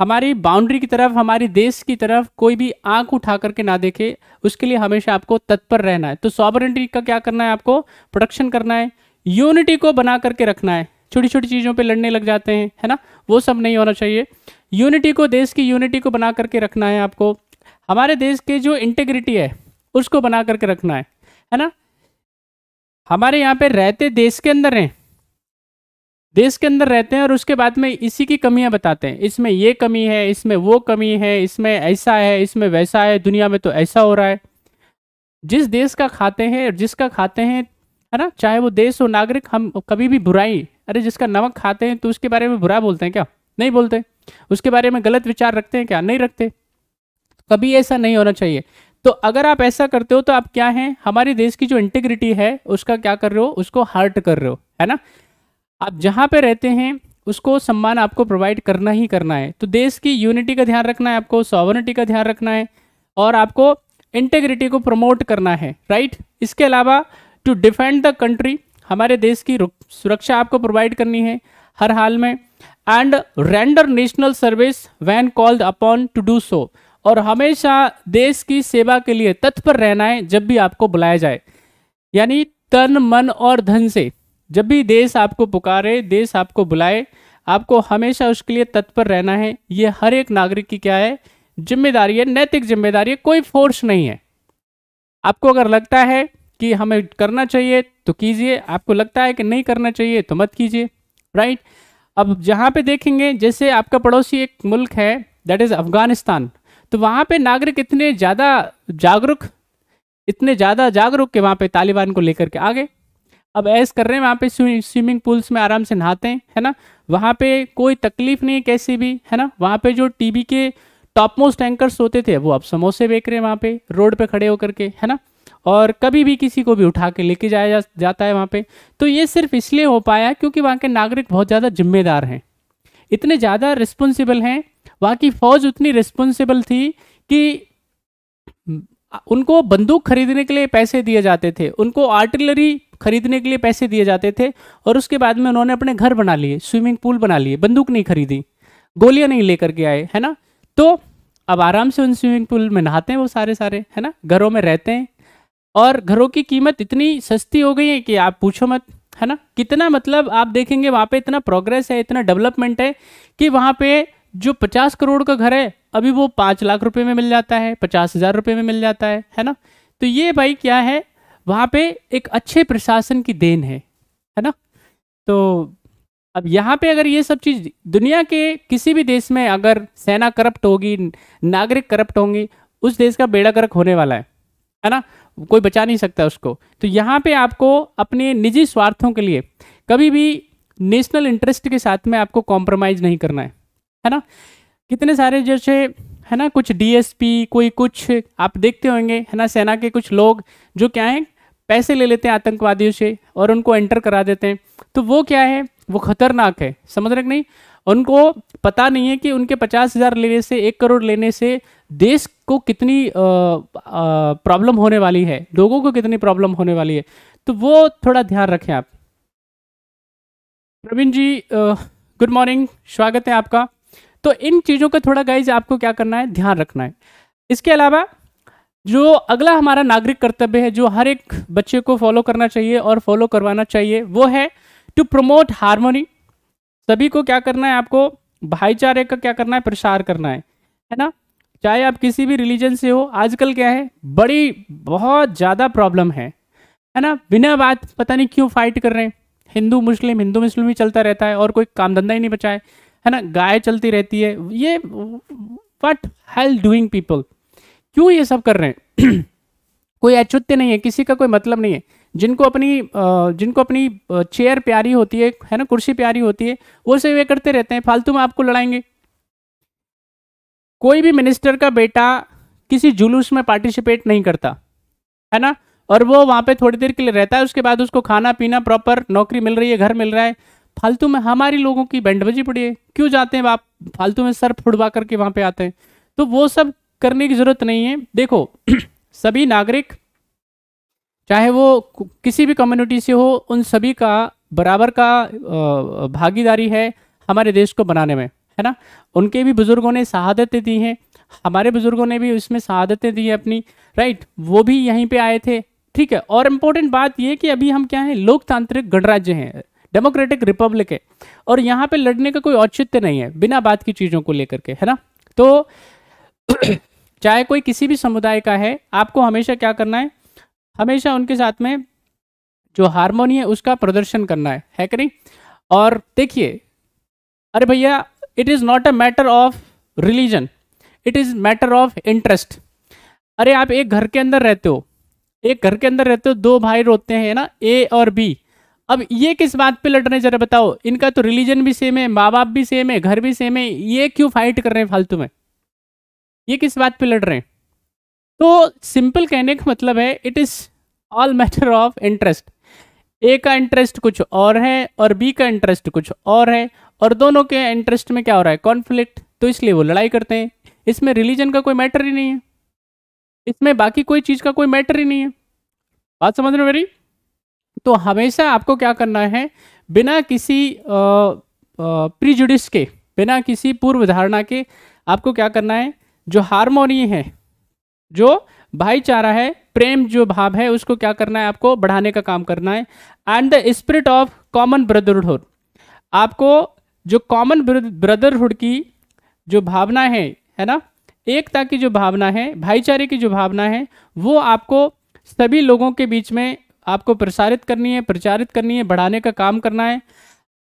B: हमारी बाउंड्री की तरफ हमारी देश की तरफ कोई भी आंख उठा करके ना देखे उसके लिए हमेशा आपको तत्पर रहना है तो सॉबरेंटी का क्या करना है आपको प्रोडक्शन करना है यूनिटी को बना करके रखना है छोटी छोटी चीज़ों पे लड़ने लग जाते हैं है ना वो सब नहीं होना चाहिए यूनिटी को देश की यूनिटी को बना करके रखना है आपको हमारे देश के जो इंटेग्रिटी है उसको बना करके रखना है है ना हमारे यहाँ पे रहते देश के अंदर हैं देश के अंदर रहते हैं और उसके बाद में इसी की कमियां बताते हैं इसमें ये कमी है इसमें वो कमी है इसमें ऐसा है इसमें वैसा है दुनिया में तो ऐसा हो रहा है जिस देश का खाते हैं और जिसका खाते हैं है ना चाहे वो देश हो नागरिक हम कभी भी बुराई अरे जिसका नमक खाते हैं तो उसके बारे में बुरा बोलते हैं क्या नहीं बोलते उसके बारे में गलत विचार रखते हैं क्या नहीं रखते कभी ऐसा नहीं होना चाहिए तो अगर आप ऐसा करते हो तो आप क्या हैं हमारे देश की जो इंटीग्रिटी है उसका क्या कर रहे हो उसको हर्ट कर रहे हो है ना आप जहाँ पे रहते हैं उसको सम्मान आपको प्रोवाइड करना ही करना है तो देश की यूनिटी का ध्यान रखना है आपको सॉवर्निटी का ध्यान रखना है और आपको इंटेग्रिटी को प्रमोट करना है राइट इसके अलावा टू डिफेंड द कंट्री हमारे देश की सुरक्षा आपको प्रोवाइड करनी है हर हाल में and render national service when called upon to do so और हमेशा देश की सेवा के लिए तत्पर रहना है जब भी आपको बुलाया जाए यानी तन मन और धन से जब भी देश आपको पुकारे देश आपको बुलाए आपको हमेशा उसके लिए तत्पर रहना है ये हर एक नागरिक की क्या है जिम्मेदारी है नैतिक जिम्मेदारी है कोई फोर्स नहीं है आपको अगर लगता है कि हमें करना चाहिए तो कीजिए आपको लगता है कि नहीं करना चाहिए तो मत कीजिए राइट अब जहाँ पे देखेंगे जैसे आपका पड़ोसी एक मुल्क है दैट इज़ अफगानिस्तान तो वहाँ पे नागरिक इतने ज़्यादा जागरूक इतने ज़्यादा जागरूक के वहाँ पे तालिबान को लेकर के आ गए अब ऐस कर रहे हैं वहाँ पे स्विमिंग पूल्स में आराम से नहाते हैं है ना वहाँ पे कोई तकलीफ़ नहीं है कैसे भी है ना वहाँ पे जो टीबी के टॉप मोस्ट एंकर्स होते थे वो अब समोसे बेच रहे हैं वहाँ पे रोड पे खड़े होकर के है ना और कभी भी किसी को भी उठा के लेके जाया जा, जाता है वहाँ पे तो ये सिर्फ इसलिए हो पाया क्योंकि वहाँ के नागरिक बहुत ज़्यादा जिम्मेदार हैं इतने ज़्यादा रिस्पॉन्सिबल हैं वहाँ की फ़ौज उतनी रिस्पॉन्सिबल थी कि उनको बंदूक खरीदने के लिए पैसे दिए जाते थे उनको आर्टिलरी खरीदने के लिए पैसे दिए जाते थे और उसके बाद में उन्होंने अपने घर बना लिए स्विमिंग पूल बना लिए बंदूक नहीं खरीदी गोलियां नहीं लेकर के आए है ना तो अब आराम से उन स्विमिंग पूल में नहाते हैं वो सारे सारे है ना घरों में रहते हैं और घरों की कीमत इतनी सस्ती हो गई है कि आप पूछो मत है ना कितना मतलब आप देखेंगे वहाँ पे इतना प्रोग्रेस है इतना डेवलपमेंट है कि वहाँ पे जो पचास करोड़ का घर है अभी वो पाँच लाख रुपए में मिल जाता है पचास हज़ार रुपये में मिल जाता है है ना तो ये भाई क्या है वहाँ पे एक अच्छे प्रशासन की देन है है ना तो अब यहाँ पे अगर ये सब चीज़ दुनिया के किसी भी देश में अगर सेना करप्ट होगी नागरिक करप्ट होंगी उस देश का बेड़ा गर्क होने वाला है है ना कोई बचा नहीं सकता उसको तो यहाँ पे आपको अपने निजी स्वार्थों के लिए कभी भी नेशनल इंटरेस्ट के साथ में आपको कॉम्प्रोमाइज़ नहीं करना है है ना कितने सारे जैसे है ना कुछ डीएसपी कोई कुछ आप देखते होंगे है ना सेना के कुछ लोग जो क्या हैं पैसे ले लेते हैं आतंकवादियों से और उनको एंटर करा देते हैं तो वो क्या है वो खतरनाक है समझ रहे नहीं उनको पता नहीं है कि उनके पचास हज़ार लेने से एक करोड़ लेने से देश को कितनी प्रॉब्लम होने वाली है लोगों को कितनी प्रॉब्लम होने वाली है तो वो थोड़ा ध्यान रखें आप प्रवीण जी गुड मॉर्निंग स्वागत है आपका तो इन चीज़ों का थोड़ा गाइज आपको क्या करना है ध्यान रखना है इसके अलावा जो अगला हमारा नागरिक कर्तव्य है जो हर एक बच्चे को फॉलो करना चाहिए और फॉलो करवाना चाहिए वो है टू प्रमोट हारमोनी सभी को क्या करना है आपको भाईचारे का क्या करना है प्रसार करना है है ना चाहे आप किसी भी रिलीजन से हो आजकल क्या है बड़ी बहुत ज़्यादा प्रॉब्लम है है ना बिना बात पता नहीं क्यों फाइट कर रहे हैं हिंदू मुस्लिम हिंदू मुस्लिम ही चलता रहता है और कोई काम धंधा ही नहीं बचा है है ना गाय चलती रहती है ये वट हेल डूइंग पीपल क्यों ये सब कर रहे हैं कोई अचुत्य नहीं है किसी का कोई मतलब नहीं है जिनको अपनी जिनको अपनी चेयर प्यारी होती है है ना कुर्सी प्यारी होती है वो से वे करते रहते हैं फालतू में आपको लड़ाएंगे कोई भी मिनिस्टर का बेटा किसी जुलूस में पार्टिसिपेट नहीं करता है ना और वो वहाँ पे थोड़ी देर के लिए रहता है उसके बाद उसको खाना पीना प्रॉपर नौकरी मिल रही है घर मिल रहा है फालतू में हमारी लोगों की बैंडबजी पड़ी है क्यों जाते हैं आप फालतू में सर फुड़वा करके वहाँ पे आते हैं तो वो सब करने की ज़रूरत नहीं है देखो सभी नागरिक चाहे वो किसी भी कम्युनिटी से हो उन सभी का बराबर का भागीदारी है हमारे देश को बनाने में है ना उनके भी बुज़ुर्गों ने शहादतें दी हैं हमारे बुज़ुर्गों ने भी उसमें शहादतें दी हैं अपनी राइट वो भी यहीं पे आए थे ठीक है और इम्पोर्टेंट बात ये कि अभी हम क्या हैं लोकतांत्रिक गणराज्य हैं डेमोक्रेटिक रिपब्लिक है और यहाँ पर लड़ने का कोई औचित्य नहीं है बिना बात की चीज़ों को लेकर के है ना तो चाहे कोई किसी भी समुदाय का है आपको हमेशा क्या करना है हमेशा उनके साथ में जो हारमोनी है उसका प्रदर्शन करना है है करी और देखिए अरे भैया it is not a matter of religion it is matter of interest अरे आप एक घर के अंदर रहते हो एक घर के अंदर रहते हो दो भाई रोते हैं ना ए और बी अब ये किस बात पे लड़ रहे हैं जरा बताओ इनका तो रिलीजन भी सेम है माँ बाप भी सेम है घर भी सेम है ये क्यों फाइट कर रहे हैं फालतू में ये किस बात पे लड़ रहे हैं तो सिंपल कहने का मतलब है it is all matter of interest A का इंटरेस्ट कुछ और है और बी का इंटरेस्ट कुछ और है और दोनों के इंटरेस्ट में क्या हो रहा है कॉन्फ्लिक्ट तो इसलिए वो लड़ाई करते हैं इसमें रिलीजन का कोई मैटर ही नहीं है इसमें बाकी कोई चीज़ का कोई मैटर ही नहीं है बात समझ रहे मेरी तो हमेशा आपको क्या करना है बिना किसी प्रीजुडिस के बिना किसी पूर्व धारणा के आपको क्या करना है जो हारमोनी है जो भाईचारा है प्रेम जो भाव है उसको क्या करना है आपको बढ़ाने का काम करना है and the spirit of common brotherhood आपको जो कॉमन ब्रदरहुड की जो भावना है है ना एकता की जो भावना है भाईचारे की जो भावना है वो आपको सभी लोगों के बीच में आपको प्रसारित करनी है प्रचारित करनी है बढ़ाने का काम करना है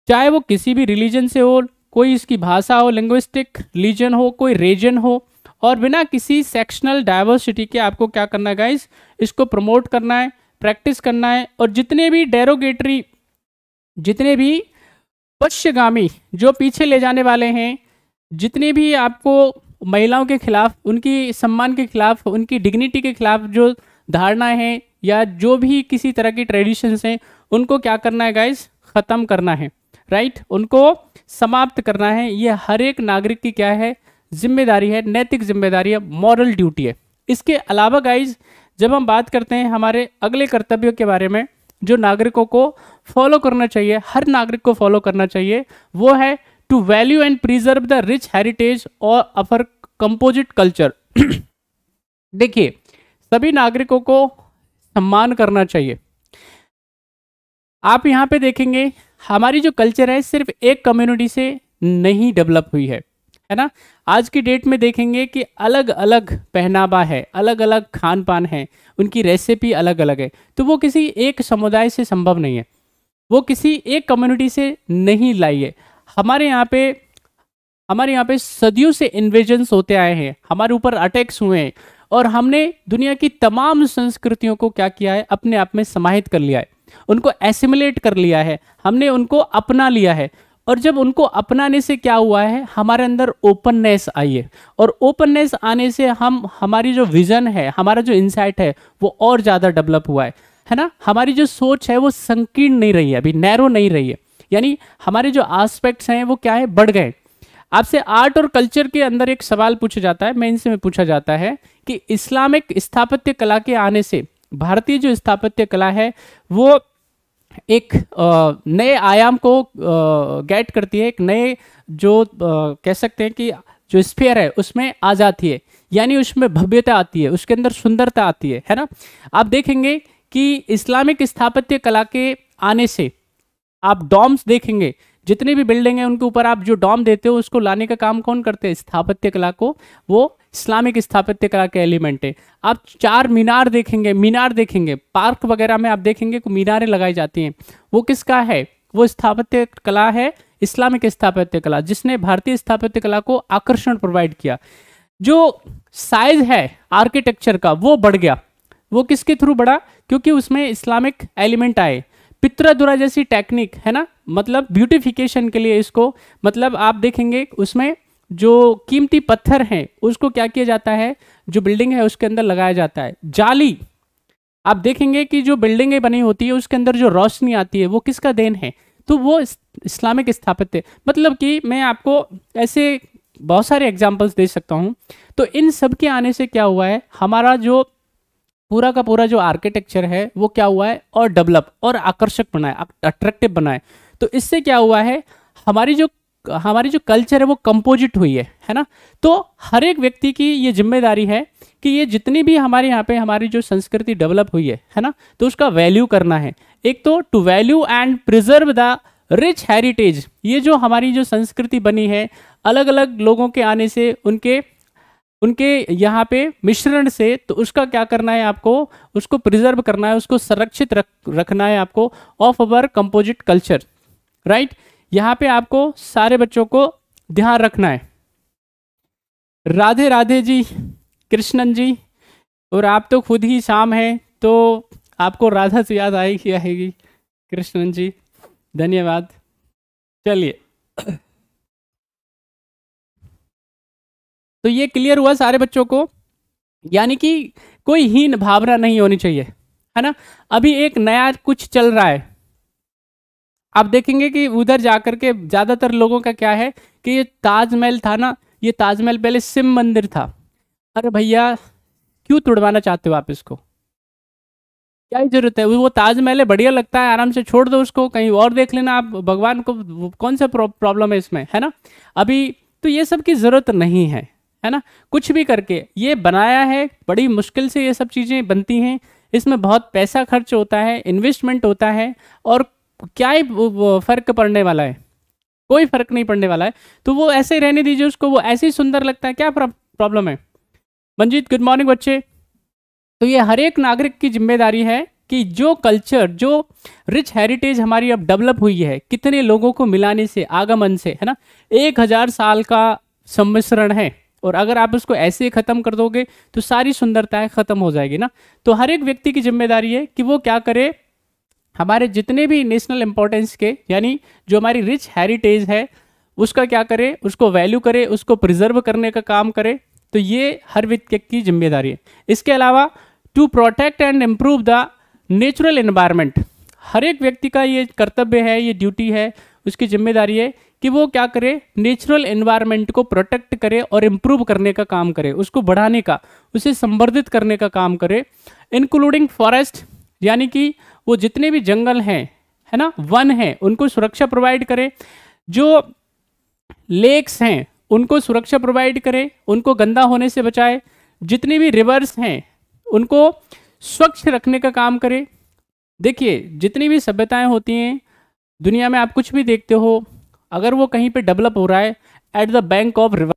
B: चाहे वो किसी भी रिलीजन से हो कोई इसकी भाषा हो लिंग्विस्टिक रिलीजन हो कोई रीजन हो और बिना किसी सेक्शनल डाइवर्सिटी के आपको क्या करना है गाइस इसको प्रमोट करना है प्रैक्टिस करना है और जितने भी डेरोगेटरी जितने भी पश्चगामी जो पीछे ले जाने वाले हैं जितने भी आपको महिलाओं के खिलाफ उनकी सम्मान के खिलाफ उनकी डिग्निटी के खिलाफ जो धारणाएँ हैं या जो भी किसी तरह की ट्रेडिशंस हैं उनको क्या करना है गाइज़ ख़त्म करना है राइट उनको समाप्त करना है ये हर एक नागरिक की क्या है जिम्मेदारी है नैतिक जिम्मेदारी है मॉरल ड्यूटी है इसके अलावा गाइज जब हम बात करते हैं हमारे अगले कर्तव्यों के बारे में जो नागरिकों को फॉलो करना चाहिए हर नागरिक को फॉलो करना चाहिए वो है to value and preserve the rich heritage और अफर कंपोजिट कल्चर देखिए सभी नागरिकों को सम्मान करना चाहिए आप यहाँ पे देखेंगे हमारी जो कल्चर है सिर्फ एक कम्युनिटी से नहीं डेवलप हुई है है ना आज की डेट में देखेंगे कि अलग अलग पहनावा है अलग अलग खान पान है उनकी रेसिपी अलग अलग है तो वो किसी एक समुदाय से संभव नहीं है वो किसी एक कम्युनिटी से नहीं लाई है हमारे यहाँ पे हमारे यहाँ पे सदियों से इन्वेजन्स होते आए हैं हमारे ऊपर अटैक्स हुए हैं और हमने दुनिया की तमाम संस्कृतियों को क्या किया है अपने आप में समाहित कर लिया है उनको एसिमुलेट कर लिया है हमने उनको अपना लिया है और जब उनको अपनाने से क्या हुआ है हमारे अंदर ओपननेस आई है और ओपननेस आने से हम हमारी जो विज़न है हमारा जो इंसाइट है वो और ज़्यादा डेवलप हुआ है है ना हमारी जो सोच है वो संकीर्ण नहीं रही है अभी नैरो नहीं रही है यानी हमारे जो आस्पेक्ट्स हैं वो क्या है बढ़ गए आपसे आर्ट और कल्चर के अंदर एक सवाल पूछा जाता है मेन में पूछा जाता है कि इस्लामिक स्थापत्य कला के आने से भारतीय जो स्थापत्य कला है वो एक नए आयाम को गेट करती है एक नए जो कह सकते हैं कि जो स्फेयर है उसमें आ जाती है यानी उसमें भव्यता आती है उसके अंदर सुंदरता आती है है ना आप देखेंगे कि इस्लामिक स्थापत्य कला के आने से आप डॉम्स देखेंगे जितनी भी बिल्डिंग है उनके ऊपर आप जो डॉम देते हो उसको लाने का काम कौन करते हैं स्थापत्य कला को वो इस्लामिक स्थापत्य कला के एलिमेंट है आप चार मीनार देखेंगे मीनार देखेंगे पार्क वगैरह में आप देखेंगे मीनारें लगाई जाती हैं वो किसका है वो स्थापत्य कला है इस्लामिक स्थापत्य कला जिसने भारतीय स्थापत्य कला को आकर्षण प्रोवाइड किया जो साइज है आर्किटेक्चर का वो बढ़ गया वो किसके थ्रू बढ़ा क्योंकि उसमें इस्लामिक एलिमेंट आए पित्रादुरा जैसी टेक्निक है ना मतलब ब्यूटिफिकेशन के लिए इसको मतलब आप देखेंगे उसमें जो कीमती पत्थर हैं उसको क्या किया जाता है जो बिल्डिंग है उसके अंदर लगाया जाता है जाली आप देखेंगे कि जो बिल्डिंगें बनी होती है उसके अंदर जो रोशनी आती है वो किसका देन है तो वो इस्लामिक स्थापत्य मतलब कि मैं आपको ऐसे बहुत सारे एग्जाम्पल्स दे सकता हूँ तो इन सब के आने से क्या हुआ है हमारा जो पूरा का पूरा जो आर्किटेक्चर है वो क्या हुआ है और डेवलप और आकर्षक बनाए अट्रैक्टिव बनाए तो इससे क्या हुआ है हमारी जो हमारी जो कल्चर है वो कंपोजिट हुई है है ना तो हर एक व्यक्ति की ये जिम्मेदारी है कि ये जितनी भी हमारे यहाँ पे हमारी जो संस्कृति डेवलप हुई है है ना तो उसका वैल्यू करना है एक तो to value and preserve the rich heritage ये जो हमारी जो संस्कृति बनी है अलग अलग लोगों के आने से उनके उनके यहाँ पे मिश्रण से तो उसका क्या करना है आपको उसको प्रिजर्व करना है उसको संरक्षित रख रखना है आपको of our composite culture right यहाँ पे आपको सारे बच्चों को ध्यान रखना है राधे राधे जी कृष्णन जी और आप तो खुद ही शाम हैं तो आपको राधा से याद आएगी आएगी
C: कृष्णन जी धन्यवाद चलिए तो ये क्लियर हुआ सारे बच्चों को
B: यानी कि कोई हीन भावना नहीं होनी चाहिए है ना अभी एक नया कुछ चल रहा है आप देखेंगे कि उधर जा कर के ज़्यादातर लोगों का क्या है कि ये ताजमहल था ना ये ताजमहल पहले सिम मंदिर था अरे भैया क्यों तोड़वाना चाहते हो आप इसको क्या ही जरूरत है वो ताजमहल है बढ़िया लगता है आराम से छोड़ दो उसको कहीं और देख लेना आप भगवान को कौन सा प्रॉब्लम है इसमें है ना अभी तो ये सब की ज़रूरत नहीं है है ना कुछ भी करके ये बनाया है बड़ी मुश्किल से ये सब चीज़ें बनती हैं इसमें बहुत पैसा खर्च होता है इन्वेस्टमेंट होता है और क्या ही फ़र्क पड़ने वाला है कोई फ़र्क नहीं पड़ने वाला है तो वो ऐसे ही रहने दीजिए उसको वो ऐसे ही सुंदर लगता है क्या प्रॉब्लम है मंजीत गुड मॉर्निंग बच्चे तो ये हर एक नागरिक की जिम्मेदारी है कि जो कल्चर जो रिच हेरिटेज हमारी अब डेवलप हुई है कितने लोगों को मिलाने से आगमन से है ना एक हज़ार साल का सम्मिश्रण है और अगर आप उसको ऐसे ही ख़त्म कर दोगे तो सारी सुंदरताएं ख़त्म हो जाएगी ना तो हर एक व्यक्ति की जिम्मेदारी है कि वो क्या करे हमारे जितने भी नेशनल इम्पोर्टेंस के यानी जो हमारी रिच हेरिटेज है उसका क्या करें उसको वैल्यू करें उसको प्रिजर्व करने का काम करें तो ये हर व्यक्ति की जिम्मेदारी है इसके अलावा to protect and improve the natural environment हर एक व्यक्ति का ये कर्तव्य है ये ड्यूटी है उसकी जिम्मेदारी है कि वो क्या करे नेचुरल इन्वायरमेंट को प्रोटेक्ट करे और इम्प्रूव करने का काम करे उसको बढ़ाने का उसे संवर्धित करने का काम करे इंक्लूडिंग फॉरेस्ट यानी कि वो जितने भी जंगल हैं है ना वन हैं उनको सुरक्षा प्रोवाइड करे जो लेक्स हैं उनको सुरक्षा प्रोवाइड करे उनको गंदा होने से बचाए जितनी भी रिवर्स हैं उनको स्वच्छ रखने का काम करे देखिए जितनी भी
C: सभ्यताएं होती हैं दुनिया में आप कुछ भी देखते हो अगर वो कहीं पे डेवलप हो रहा है at the bank of rivers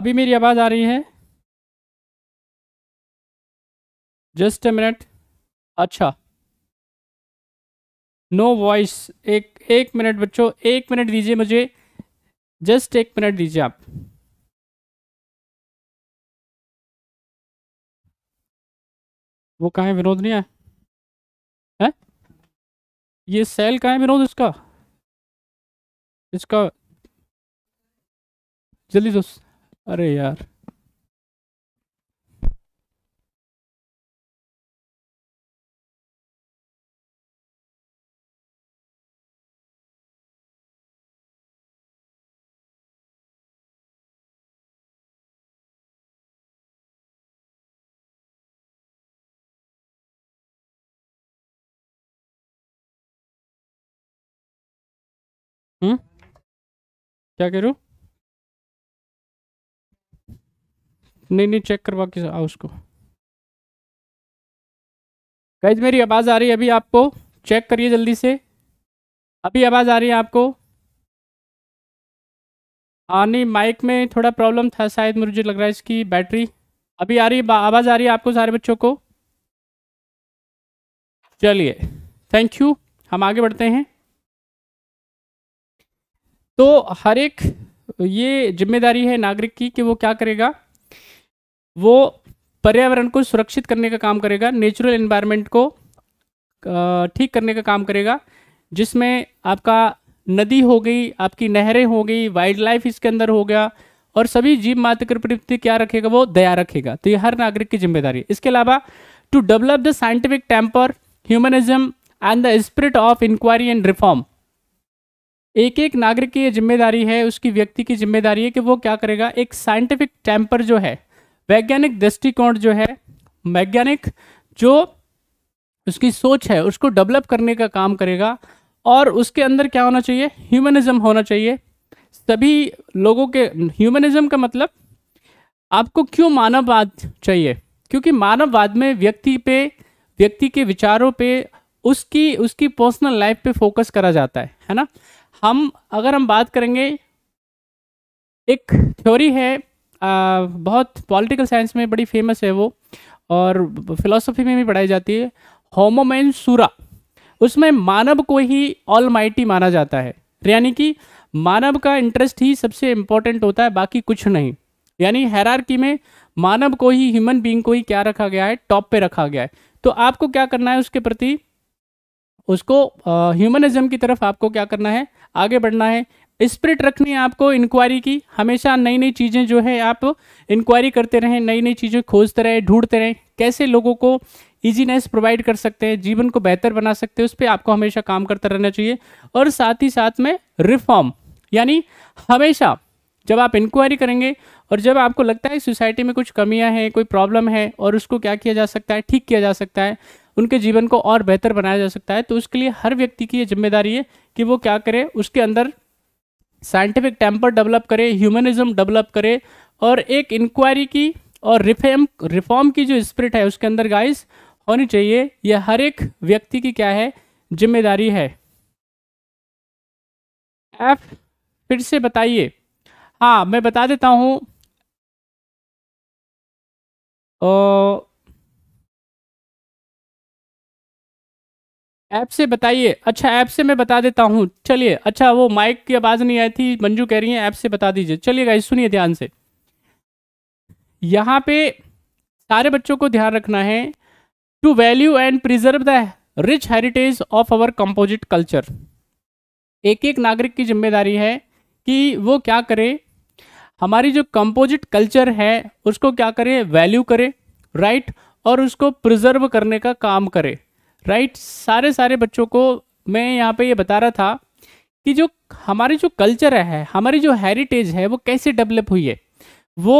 A: अभी मेरी आवाज़ आ रही है
C: जस्ट ए मिनट अच्छा नो वॉइस एक एक मिनट बच्चों एक मिनट दीजिए मुझे जस्ट एक मिनट दीजिए आप
A: वो कहाँ है विनोद नहीं है हैं ये सेल कहाँ है विनोद इसका इसका जल्दी दोस्त अरे यार हम्म क्या करूँ
C: नहीं नहीं चेक करवा के आओ उसको गाइज मेरी आवाज़ आ रही है अभी आपको चेक करिए जल्दी से अभी आवाज़ आ रही है आपको हाँ नहीं माइक
B: में थोड़ा प्रॉब्लम था शायद मुझे लग रहा है इसकी बैटरी अभी आ रही है आवाज़ आ रही है आपको सारे बच्चों को
C: चलिए थैंक यू हम आगे बढ़ते हैं तो हर एक ये जिम्मेदारी
B: है नागरिक की कि वो क्या करेगा वो पर्यावरण को सुरक्षित करने का काम करेगा नेचुरल इन्वायरमेंट को ठीक करने का काम करेगा जिसमें आपका नदी हो गई आपकी नहरें हो गई वाइल्ड लाइफ इसके अंदर हो गया और सभी जीव मात्र के प्रति क्या रखेगा वो दया रखेगा तो ये हर नागरिक की जिम्मेदारी है इसके अलावा to develop the scientific temper humanism and the spirit of inquiry and reform एक एक नागरिक की ये जिम्मेदारी है उसकी व्यक्ति की जिम्मेदारी है कि वो क्या करेगा एक साइंटिफिक टेम्पर जो है वैज्ञानिक दृष्टिकोण जो है वैज्ञानिक जो उसकी सोच है उसको डेवलप करने का काम करेगा और उसके अंदर क्या होना चाहिए ह्यूमनिज्म होना चाहिए सभी लोगों के ह्यूमनिज्म का मतलब आपको क्यों मानववाद चाहिए क्योंकि मानववाद में व्यक्ति पे व्यक्ति के विचारों पे उसकी उसकी पर्सनल लाइफ पे फोकस करा जाता है है ना हम अगर हम बात करेंगे एक थ्योरी है आ, बहुत पॉलिटिकल साइंस में बड़ी फेमस है वो और फिलोसफी में भी पढ़ाई जाती है होमोमैन सूरा उसमें मानव को ही ऑल माना जाता है यानी कि मानव का इंटरेस्ट ही सबसे इम्पोर्टेंट होता है बाकी कुछ नहीं यानी हैरारकी में मानव को ही ह्यूमन बीइंग को ही क्या रखा गया है टॉप पे रखा गया है तो आपको क्या करना है उसके प्रति उसको ह्यूमनिज्म की तरफ आपको क्या करना है आगे बढ़ना है स्प्रिट रखनी है आपको इंक्वायरी की हमेशा नई नई चीज़ें जो है आप इंक्वायरी करते रहें नई नई चीज़ें खोजते रहें ढूंढते रहें कैसे लोगों को ईजीनेस प्रोवाइड कर सकते हैं जीवन को बेहतर बना सकते हैं उस पर आपको हमेशा काम करते रहना चाहिए और साथ ही साथ में रिफॉर्म यानी हमेशा जब आप इंक्वायरी करेंगे और जब आपको लगता है सोसाइटी में कुछ कमियां हैं कोई प्रॉब्लम है और उसको क्या किया जा सकता है ठीक किया जा सकता है उनके जीवन को और बेहतर बनाया जा सकता है तो उसके लिए हर व्यक्ति की ये जिम्मेदारी है कि वो क्या करे उसके अंदर साइंटिफिक टेम्पर डेवलप करे ह्यूमनिज्म डेवलप करे और एक इंक्वायरी की और रिफेम रिफॉर्म की जो स्पिरिट है उसके अंदर गाइस होनी चाहिए यह हर एक व्यक्ति की क्या है जिम्मेदारी है
A: एफ फिर से बताइए हाँ मैं बता देता हूँ
C: ऐप से बताइए अच्छा ऐप से मैं बता देता हूँ चलिए अच्छा वो माइक की आवाज़ नहीं आई थी मंजू कह रही है ऐप से बता दीजिए चलिए गाइस सुनिए
B: ध्यान से यहाँ पे सारे बच्चों को ध्यान रखना है to value and preserve the rich heritage of our composite culture एक एक नागरिक की जिम्मेदारी है कि वो क्या करे हमारी जो कंपोजिट कल्चर है उसको क्या करे वैल्यू करे राइट right? और उसको प्रिजर्व करने का काम करे राइट सारे सारे बच्चों को मैं यहाँ पे ये बता रहा था कि जो हमारी जो कल्चर है हमारी जो हेरिटेज है वो कैसे डेवलप हुई है वो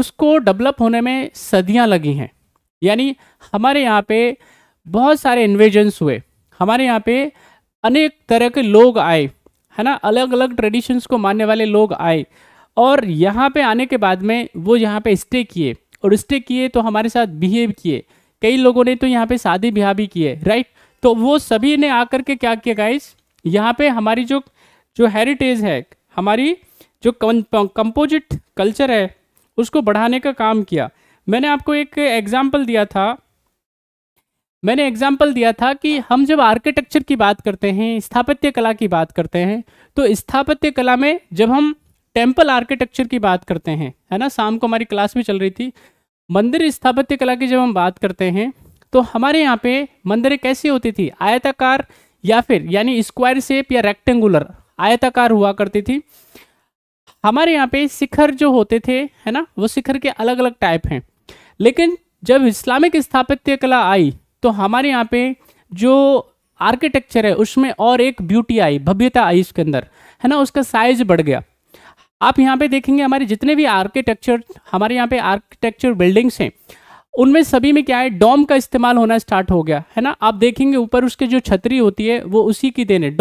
B: उसको डेवलप होने में सदियाँ लगी हैं यानी हमारे यहाँ पे बहुत सारे इन्वेजन्स हुए हमारे यहाँ पे अनेक तरह के लोग आए है ना अलग अलग ट्रेडिशंस को मानने वाले लोग आए और यहाँ पे आने के बाद में वो यहाँ पे स्टे किए और स्टे किए तो हमारे साथ बिहेव किए कई लोगों ने तो यहाँ पे शादी ब्याह भी किए राइट तो वो सभी ने आकर के क्या किया गाइस यहाँ पे हमारी जो जो हेरिटेज है हमारी जो कंपोजिट कल्चर है उसको बढ़ाने का काम किया मैंने आपको एक एग्जाम्पल दिया था मैंने एग्जाम्पल दिया था कि हम जब आर्किटेक्चर की बात करते हैं स्थापत्य कला की बात करते हैं तो स्थापत्य कला में जब हम टेम्पल आर्किटेक्चर की बात करते हैं है ना शाम को हमारी क्लास भी चल रही थी मंदिर स्थापत्य कला की जब हम बात करते हैं तो हमारे यहाँ पे मंदिरें कैसी होती थी आयताकार या फिर यानी स्क्वायर शेप या रेक्टेंगुलर आयताकार हुआ करती थी हमारे यहाँ पे शिखर जो होते थे है ना वो शिखर के अलग अलग टाइप हैं लेकिन जब इस्लामिक स्थापत्य कला आई तो हमारे यहाँ पे जो आर्किटेक्चर है उसमें और एक ब्यूटी आई भव्यता आई उसके अंदर है ना उसका साइज बढ़ गया आप यहाँ पे देखेंगे हमारे जितने भी आर्किटेक्चर हमारे यहाँ पे आर्किटेक्चर बिल्डिंग्स हैं उनमें सभी में क्या है डोम का इस्तेमाल होना स्टार्ट हो गया है ना आप देखेंगे ऊपर उसके जो छतरी होती है वो उसी की देन है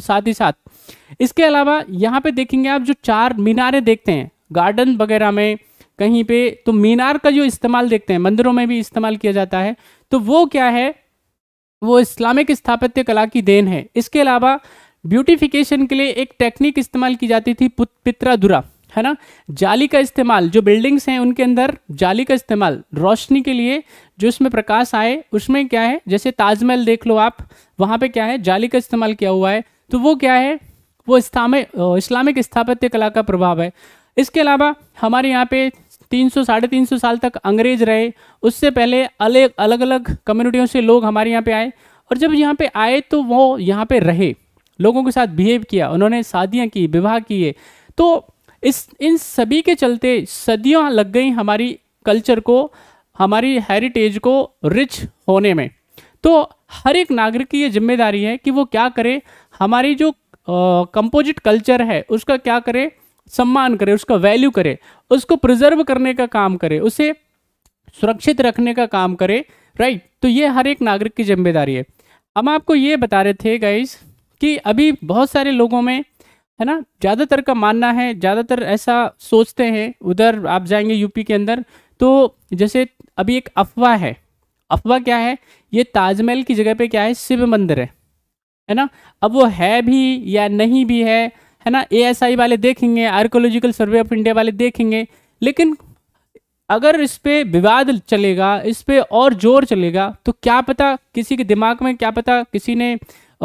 B: साथ ही साथ इसके अलावा यहाँ पे देखेंगे आप जो चार मीनारे देखते हैं गार्डन वगैरह में कहीं पे तो मीनार का जो इस्तेमाल देखते हैं मंदिरों में भी इस्तेमाल किया जाता है तो वो क्या है वो इस्लामिक स्थापत्य कला की देन है इसके अलावा ब्यूटिफिकेशन के लिए एक टेक्निक इस्तेमाल की जाती थी पित्रा दुरा है ना जाली का इस्तेमाल जो बिल्डिंग्स हैं उनके अंदर जाली का इस्तेमाल रोशनी के लिए जो उसमें प्रकाश आए उसमें क्या है जैसे ताजमहल देख लो आप वहाँ पे क्या है जाली का इस्तेमाल किया हुआ है तो वो क्या है वो इस्लामिक इस्लामिक स्थापत्य कला का प्रभाव है इसके अलावा हमारे यहाँ पे तीन सौ साढ़े तीन सौ साल तक अंग्रेज रहे उससे पहले अलग अलग अलग कम्युनिटियों से लोग हमारे यहाँ पे आए और जब यहाँ पे आए तो वो यहाँ पे रहे लोगों के साथ बिहेव किया उन्होंने शादियाँ की विवाह किए तो इस इन सभी के चलते सदियाँ लग गई हमारी कल्चर को हमारी हेरिटेज को रिच होने में तो हर एक नागरिक की ये जिम्मेदारी है कि वो क्या करे हमारी जो कंपोजिट कल्चर है उसका क्या करे सम्मान करे उसका वैल्यू करे उसको प्रिजर्व करने का काम करे उसे सुरक्षित रखने का काम करे राइट तो ये हर एक नागरिक की जिम्मेदारी है हम आपको ये बता रहे थे गाइज़ कि अभी बहुत सारे लोगों में है ना ज़्यादातर का मानना है ज़्यादातर ऐसा सोचते हैं उधर आप जाएंगे यूपी के अंदर तो जैसे अभी एक अफवाह है अफवाह क्या है ये ताजमहल की जगह पे क्या है शिव मंदिर है है ना अब वो है भी या नहीं भी है है ना एएसआई वाले देखेंगे आर्कोलॉजिकल सर्वे ऑफ इंडिया वाले देखेंगे लेकिन अगर इस पर विवाद चलेगा इस पर और जोर चलेगा तो क्या पता किसी के दिमाग में क्या पता किसी ने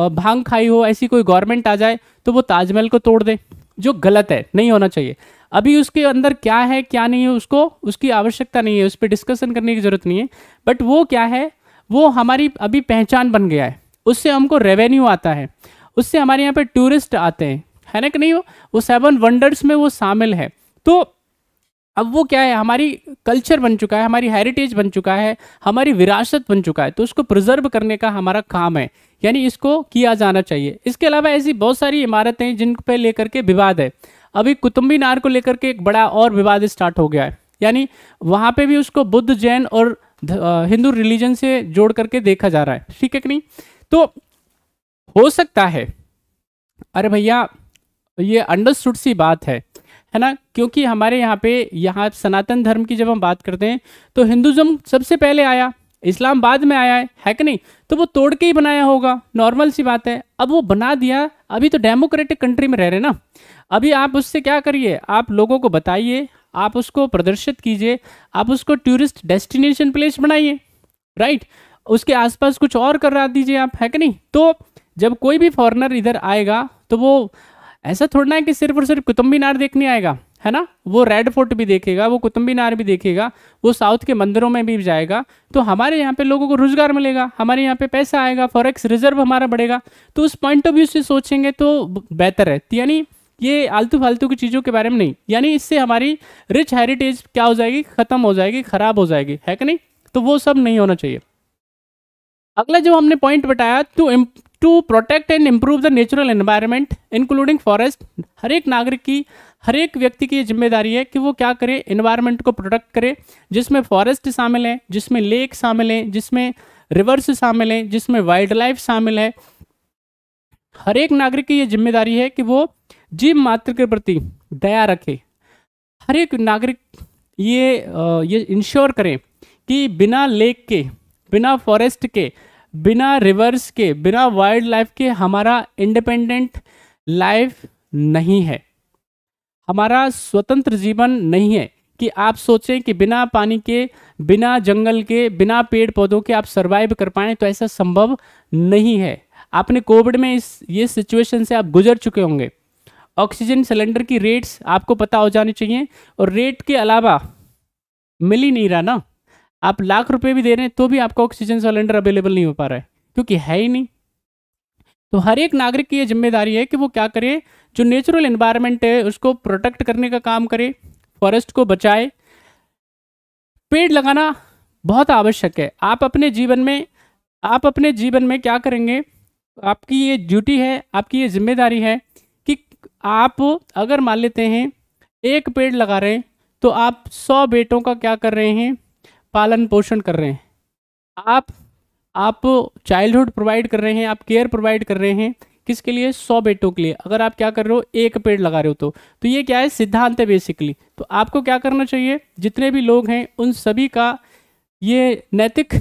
B: भांग खाई हो ऐसी कोई गवर्नमेंट आ जाए तो वो ताजमहल को तोड़ दे जो गलत है नहीं होना चाहिए अभी उसके अंदर क्या है क्या नहीं है उसको उसकी आवश्यकता नहीं है उस पर डिस्कशन करने की ज़रूरत नहीं है बट वो क्या है वो हमारी अभी पहचान बन गया है उससे हमको रेवेन्यू आता है उससे हमारे यहाँ पर टूरिस्ट आते हैं है ना कि नहीं वो सेवन वंडर्स में वो शामिल है तो अब वो क्या है हमारी कल्चर बन चुका है हमारी हेरिटेज बन चुका है हमारी विरासत बन चुका है तो उसको प्रिजर्व करने का हमारा काम है यानी इसको किया जाना चाहिए इसके अलावा ऐसी बहुत सारी इमारतें हैं जिन पर लेकर के विवाद है अभी कुतुम्बी नार को लेकर के एक बड़ा और विवाद स्टार्ट हो गया है यानी वहाँ पे भी उसको बुद्ध जैन और हिंदू रिलीजन से जोड़ करके देखा जा रहा है ठीक है कि नहीं तो हो सकता है अरे भैया ये अंडरस्टूड सी बात है है ना क्योंकि हमारे यहाँ पे यहाँ सनातन धर्म की जब हम बात करते हैं तो हिंदुज़म सबसे पहले आया इस्लाम बाद में आया है है कि नहीं तो वो तोड़ के ही बनाया होगा नॉर्मल सी बात है अब वो बना दिया अभी तो डेमोक्रेटिक कंट्री में रह रहे ना अभी आप उससे क्या करिए आप लोगों को बताइए आप उसको प्रदर्शित कीजिए आप उसको टूरिस्ट डेस्टिनेशन प्लेस बनाइए राइट उसके आसपास कुछ और करा दीजिए आप है कि नहीं तो जब कोई भी फॉरनर इधर आएगा तो वो ऐसा थोड़ा है कि सिर्फ और सिर्फ कुतुब मीनार देखने आएगा है ना वो रेड फोर्ट भी देखेगा वो कुतुब मीनार भी देखेगा वो साउथ के मंदिरों में भी जाएगा तो हमारे यहाँ पे लोगों को रोज़गार मिलेगा हमारे यहाँ पे पैसा आएगा फॉरेक्स रिजर्व हमारा बढ़ेगा तो उस पॉइंट ऑफ व्यू से सोचेंगे तो बेहतर है तो यानी ये आलतू फालतू की चीज़ों के बारे में नहीं यानी इससे हमारी रिच हेरिटेज क्या हो जाएगी ख़त्म हो जाएगी ख़राब हो जाएगी है कि नहीं तो वो सब नहीं होना चाहिए अगला जो हमने पॉइंट बताया तो to protect and improve the natural environment including forest हर एक नागरिक की हर एक व्यक्ति की ये जिम्मेदारी है कि वो क्या करे इन्वायरमेंट को प्रोटेक्ट करे जिसमें फॉरेस्ट शामिल हैं जिसमें लेक शामिल हैं जिसमें रिवर्स शामिल हैं जिसमें वाइल्ड लाइफ शामिल है हर एक नागरिक की ये जिम्मेदारी है कि वो जीव मात्र के प्रति दया रखे हर एक नागरिक ये ये इंश्योर करें कि बिना लेक के बिना फॉरेस्ट के बिना रिवर्स के बिना वाइल्ड लाइफ के हमारा इंडिपेंडेंट लाइफ नहीं है हमारा स्वतंत्र जीवन नहीं है कि आप सोचें कि बिना पानी के बिना जंगल के बिना पेड़ पौधों के आप सर्वाइव कर पाएं तो ऐसा संभव नहीं है आपने कोविड में इस ये सिचुएशन से आप गुजर चुके होंगे ऑक्सीजन सिलेंडर की रेट्स आपको पता हो जानी चाहिए और रेट के अलावा मिल ही नहीं रहा ना आप लाख रुपए भी दे रहे हैं तो भी आपका ऑक्सीजन सिलेंडर अवेलेबल नहीं हो पा रहा है क्योंकि है ही नहीं तो हर एक नागरिक की ये जिम्मेदारी है कि वो क्या करे जो नेचुरल इन्वायरमेंट है उसको प्रोटेक्ट करने का काम करे फॉरेस्ट को बचाए पेड़ लगाना बहुत आवश्यक है आप अपने जीवन में आप अपने जीवन में क्या करेंगे आपकी ये ड्यूटी है आपकी ये जिम्मेदारी है कि आप अगर मान लेते हैं एक पेड़ लगा रहे हैं तो आप सौ बेटों का क्या कर रहे हैं पालन पोषण कर रहे हैं आप आप चाइल्डहुड प्रोवाइड कर रहे हैं आप केयर प्रोवाइड कर रहे हैं किसके लिए सौ बेटों के लिए अगर आप क्या कर रहे हो एक पेड़ लगा रहे हो तो तो ये क्या है सिद्धांत है बेसिकली तो आपको क्या करना चाहिए जितने भी लोग हैं उन सभी का ये नैतिक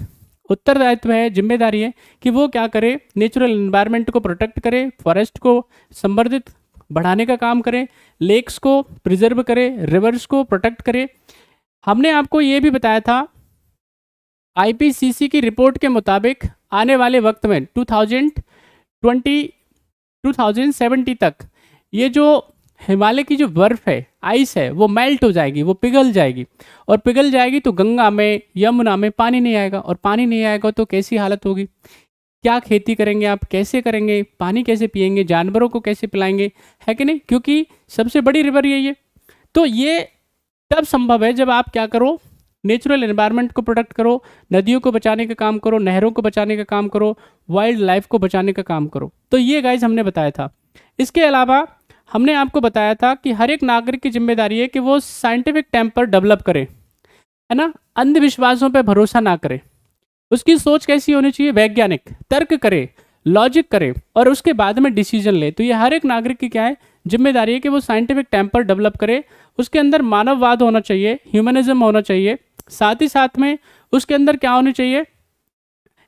B: उत्तरदायित्व है जिम्मेदारी है कि वो क्या करें नेचुरल इन्वायरमेंट को प्रोटेक्ट करें फॉरेस्ट को संवर्धित बढ़ाने का काम करें लेक्स को प्रिजर्व करें रिवर्स को प्रोटेक्ट करें हमने आपको ये भी बताया था आईपीसीसी की रिपोर्ट के मुताबिक आने वाले वक्त में 2020 2070 तक ये जो हिमालय की जो बर्फ़ है आइस है वो मेल्ट हो जाएगी वो पिघल जाएगी और पिघल जाएगी तो गंगा में यमुना में पानी नहीं आएगा और पानी नहीं आएगा तो कैसी हालत होगी क्या खेती करेंगे आप कैसे करेंगे पानी कैसे पिएंगे जानवरों को कैसे पिलाएंगे है कि नहीं क्योंकि सबसे बड़ी रिवर यही है तो ये तब संभव है जब आप क्या करो नेचुरल इन्वायरमेंट को प्रोटेक्ट करो नदियों को बचाने का काम करो नहरों को बचाने का काम करो वाइल्ड लाइफ को बचाने का काम करो तो ये गाइज हमने बताया था इसके अलावा हमने आपको बताया था कि हर एक नागरिक की जिम्मेदारी है कि वो साइंटिफिक टेम्पर डेवलप करे है ना अंधविश्वासों पर भरोसा ना करे उसकी सोच कैसी होनी चाहिए वैज्ञानिक तर्क करे लॉजिक करे और उसके बाद में डिसीजन ले तो ये हर एक नागरिक की क्या है जिम्मेदारी है कि वो साइंटिफिक टेम्पर डेवलप करे उसके अंदर मानववाद होना चाहिए ह्यूमनिज्म होना चाहिए साथ ही साथ में उसके अंदर क्या होनी चाहिए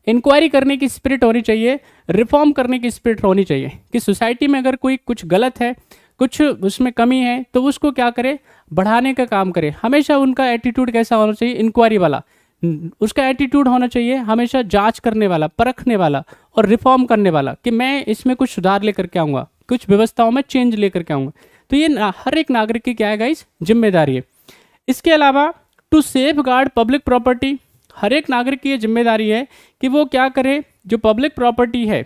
B: इंक्वायरी करने की स्पिरिट होनी चाहिए रिफॉर्म करने की स्पिरिट होनी चाहिए कि सोसाइटी में अगर कोई कुछ गलत है कुछ उसमें कमी है तो उसको क्या करे बढ़ाने का काम करे हमेशा उनका एटीट्यूड कैसा होना चाहिए इंक्वायरी वाला उसका एटीट्यूड होना चाहिए हमेशा जांच करने वाला परखने वाला और रिफॉर्म करने वाला कि मैं इसमें कुछ सुधार लेकर के आऊँगा कुछ व्यवस्थाओं में चेंज लेकर के आऊँगा तो ये हर एक नागरिक की क्या है गाइस जिम्मेदारी है इसके अलावा to safeguard public property हर एक नागरिक की ये जिम्मेदारी है कि वो क्या करे जो पब्लिक प्रॉपर्टी है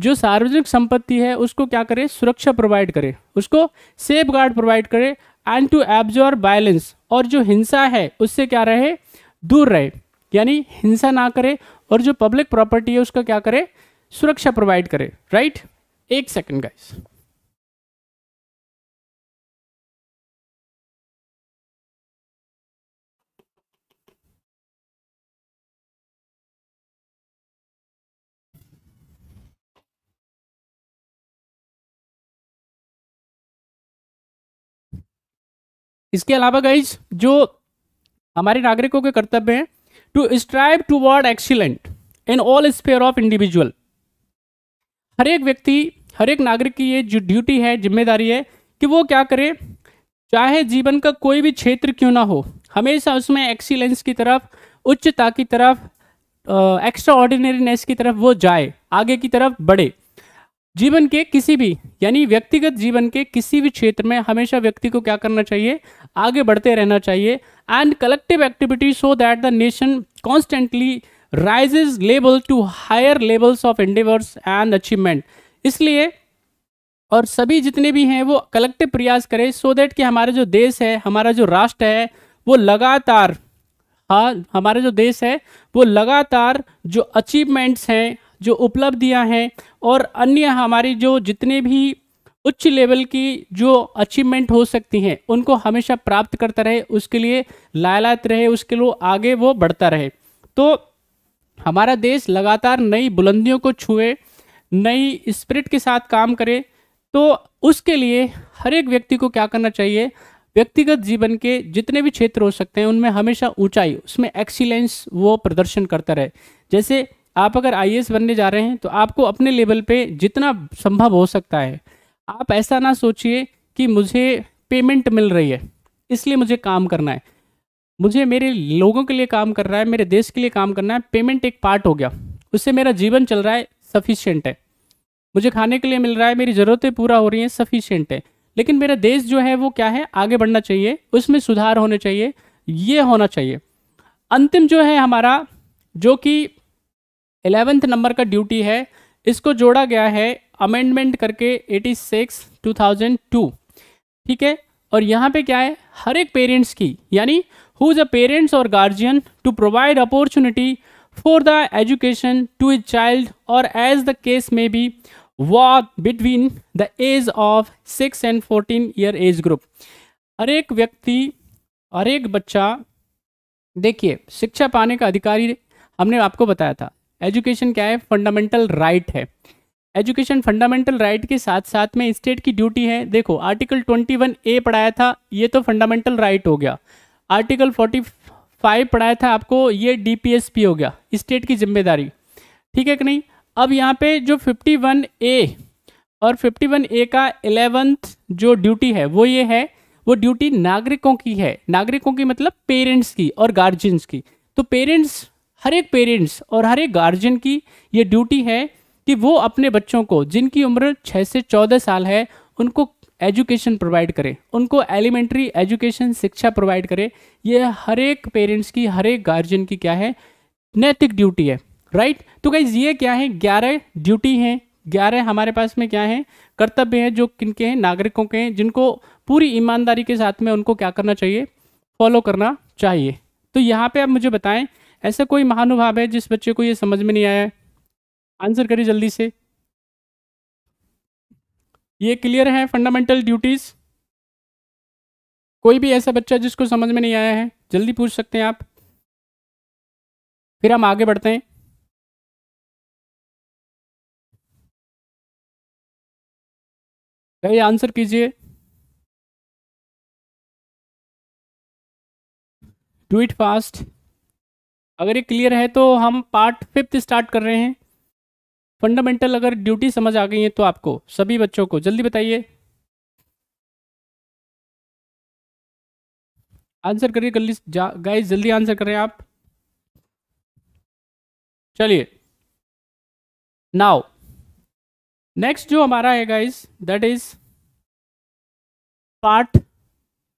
B: जो सार्वजनिक संपत्ति है उसको क्या करे सुरक्षा प्रोवाइड करे उसको सेफ गार्ड प्रोवाइड करे एंड टू एब्जॉर्व वायलेंस और जो हिंसा है उससे क्या रहे दूर रहे यानी
C: हिंसा ना करे और जो पब्लिक प्रॉपर्टी है उसका क्या करे सुरक्षा प्रोवाइड करे राइट एक सेकेंड गाइस
A: इसके अलावा गाइज जो हमारे नागरिकों के कर्तव्य हैं to strive
B: towards excellent in all sphere of individual हर एक व्यक्ति हर एक नागरिक की ये जो ड्यूटी है जिम्मेदारी है कि वो क्या करे चाहे जीवन का कोई भी क्षेत्र क्यों ना हो हमेशा उसमें एक्सीलेंस की तरफ उच्चता की तरफ एक्स्ट्रा ऑर्डिनरीनेस की तरफ वो जाए आगे की तरफ बढ़े जीवन के किसी भी यानी व्यक्तिगत जीवन के किसी भी क्षेत्र में हमेशा व्यक्ति को क्या करना चाहिए आगे बढ़ते रहना चाहिए and collective activity so that the nation constantly rises level to higher levels of endeavours and achievement इसलिए और सभी जितने भी हैं वो कलेक्टिव प्रयास करें सो so दैट कि हमारा जो देश है हमारा जो राष्ट्र है वो लगातार हाँ हमारा जो देश है वो लगातार जो अचीवमेंट्स हैं जो उपलब्धियाँ हैं और अन्य हमारी जो जितने भी उच्च लेवल की जो अचीवमेंट हो सकती हैं उनको हमेशा प्राप्त करता रहे उसके लिए लायलात रहे उसके लिए आगे वो बढ़ता रहे तो हमारा देश लगातार नई बुलंदियों को छुए नई स्पिरिट के साथ काम करे तो उसके लिए हर एक व्यक्ति को क्या करना चाहिए व्यक्तिगत जीवन के जितने भी क्षेत्र हो सकते हैं उनमें हमेशा ऊंचाई उसमें एक्सीलेंस वो प्रदर्शन करता रहे जैसे आप अगर आई बनने जा रहे हैं तो आपको अपने लेवल पे जितना संभव हो सकता है आप ऐसा ना सोचिए कि मुझे पेमेंट मिल रही है इसलिए मुझे काम करना है मुझे मेरे लोगों के लिए काम करना है मेरे देश के लिए काम करना है पेमेंट एक पार्ट हो गया उससे मेरा जीवन चल रहा है सफिशियंट है मुझे खाने के लिए मिल रहा है मेरी ज़रूरतें पूरा हो रही हैं सफिशियंट है लेकिन मेरा देश जो है वो क्या है आगे बढ़ना चाहिए उसमें सुधार होने चाहिए ये होना चाहिए अंतिम जो है हमारा जो कि एलेवेंथ नंबर का ड्यूटी है इसको जोड़ा गया है अमेंडमेंट करके 86 2002 ठीक है और यहाँ पे क्या है हर एक पेरेंट्स की यानी हु इज़ अ पेरेंट्स और guardian to provide opportunity for the education to his child और एज द केस में बी वॉक between the age of six and fourteen year age group हर एक व्यक्ति हर एक बच्चा देखिए शिक्षा पाने का अधिकारी हमने आपको बताया था एजुकेशन क्या है फंडामेंटल राइट है एजुकेशन फंडामेंटल राइट के साथ साथ में स्टेट की ड्यूटी है देखो आर्टिकल ट्वेंटी वन ए पढ़ाया था ये तो फंडामेंटल राइट right हो गया आर्टिकल फोर्टी फाइव पढ़ाया था आपको ये डीपीएसपी हो गया स्टेट की जिम्मेदारी ठीक है कि नहीं अब यहाँ पे जो फिफ्टी वन ए और फिफ्टी वन ए का एलेवंथ जो ड्यूटी है वो ये है वो ड्यूटी नागरिकों की है नागरिकों की मतलब पेरेंट्स की और गार्जियंस की तो पेरेंट्स हर एक पेरेंट्स और हर एक गार्जियन की ये ड्यूटी है कि वो अपने बच्चों को जिनकी उम्र छः से चौदह साल है उनको एजुकेशन प्रोवाइड करें उनको एलिमेंट्री एजुकेशन शिक्षा प्रोवाइड करें ये हर एक पेरेंट्स की हर एक गार्जियन की क्या है नैतिक ड्यूटी है राइट right? तो गाइज ये क्या है ग्यारह ड्यूटी हैं ग्यारह हमारे पास में क्या है कर्तव्य हैं जो किन के हैं नागरिकों के हैं जिनको पूरी ईमानदारी के साथ में उनको क्या करना चाहिए फॉलो करना चाहिए तो यहाँ पे आप मुझे बताएं ऐसा कोई महानुभाव
C: है जिस बच्चे को ये समझ में नहीं आया है आंसर करिए जल्दी से ये क्लियर है फंडामेंटल ड्यूटीज कोई भी ऐसा बच्चा जिसको समझ में नहीं आया है जल्दी पूछ सकते हैं आप फिर हम
A: आगे बढ़ते हैं चलिए आंसर कीजिए
C: डू इट फास्ट अगर ये क्लियर है तो हम पार्ट फिफ्थ स्टार्ट कर रहे हैं फंडामेंटल अगर ड्यूटी समझ आ गई है तो आपको सभी बच्चों को जल्दी बताइए आंसर करिए गली गाइस जल्दी आंसर करें आप चलिए नाउ नेक्स्ट जो हमारा है guys that is part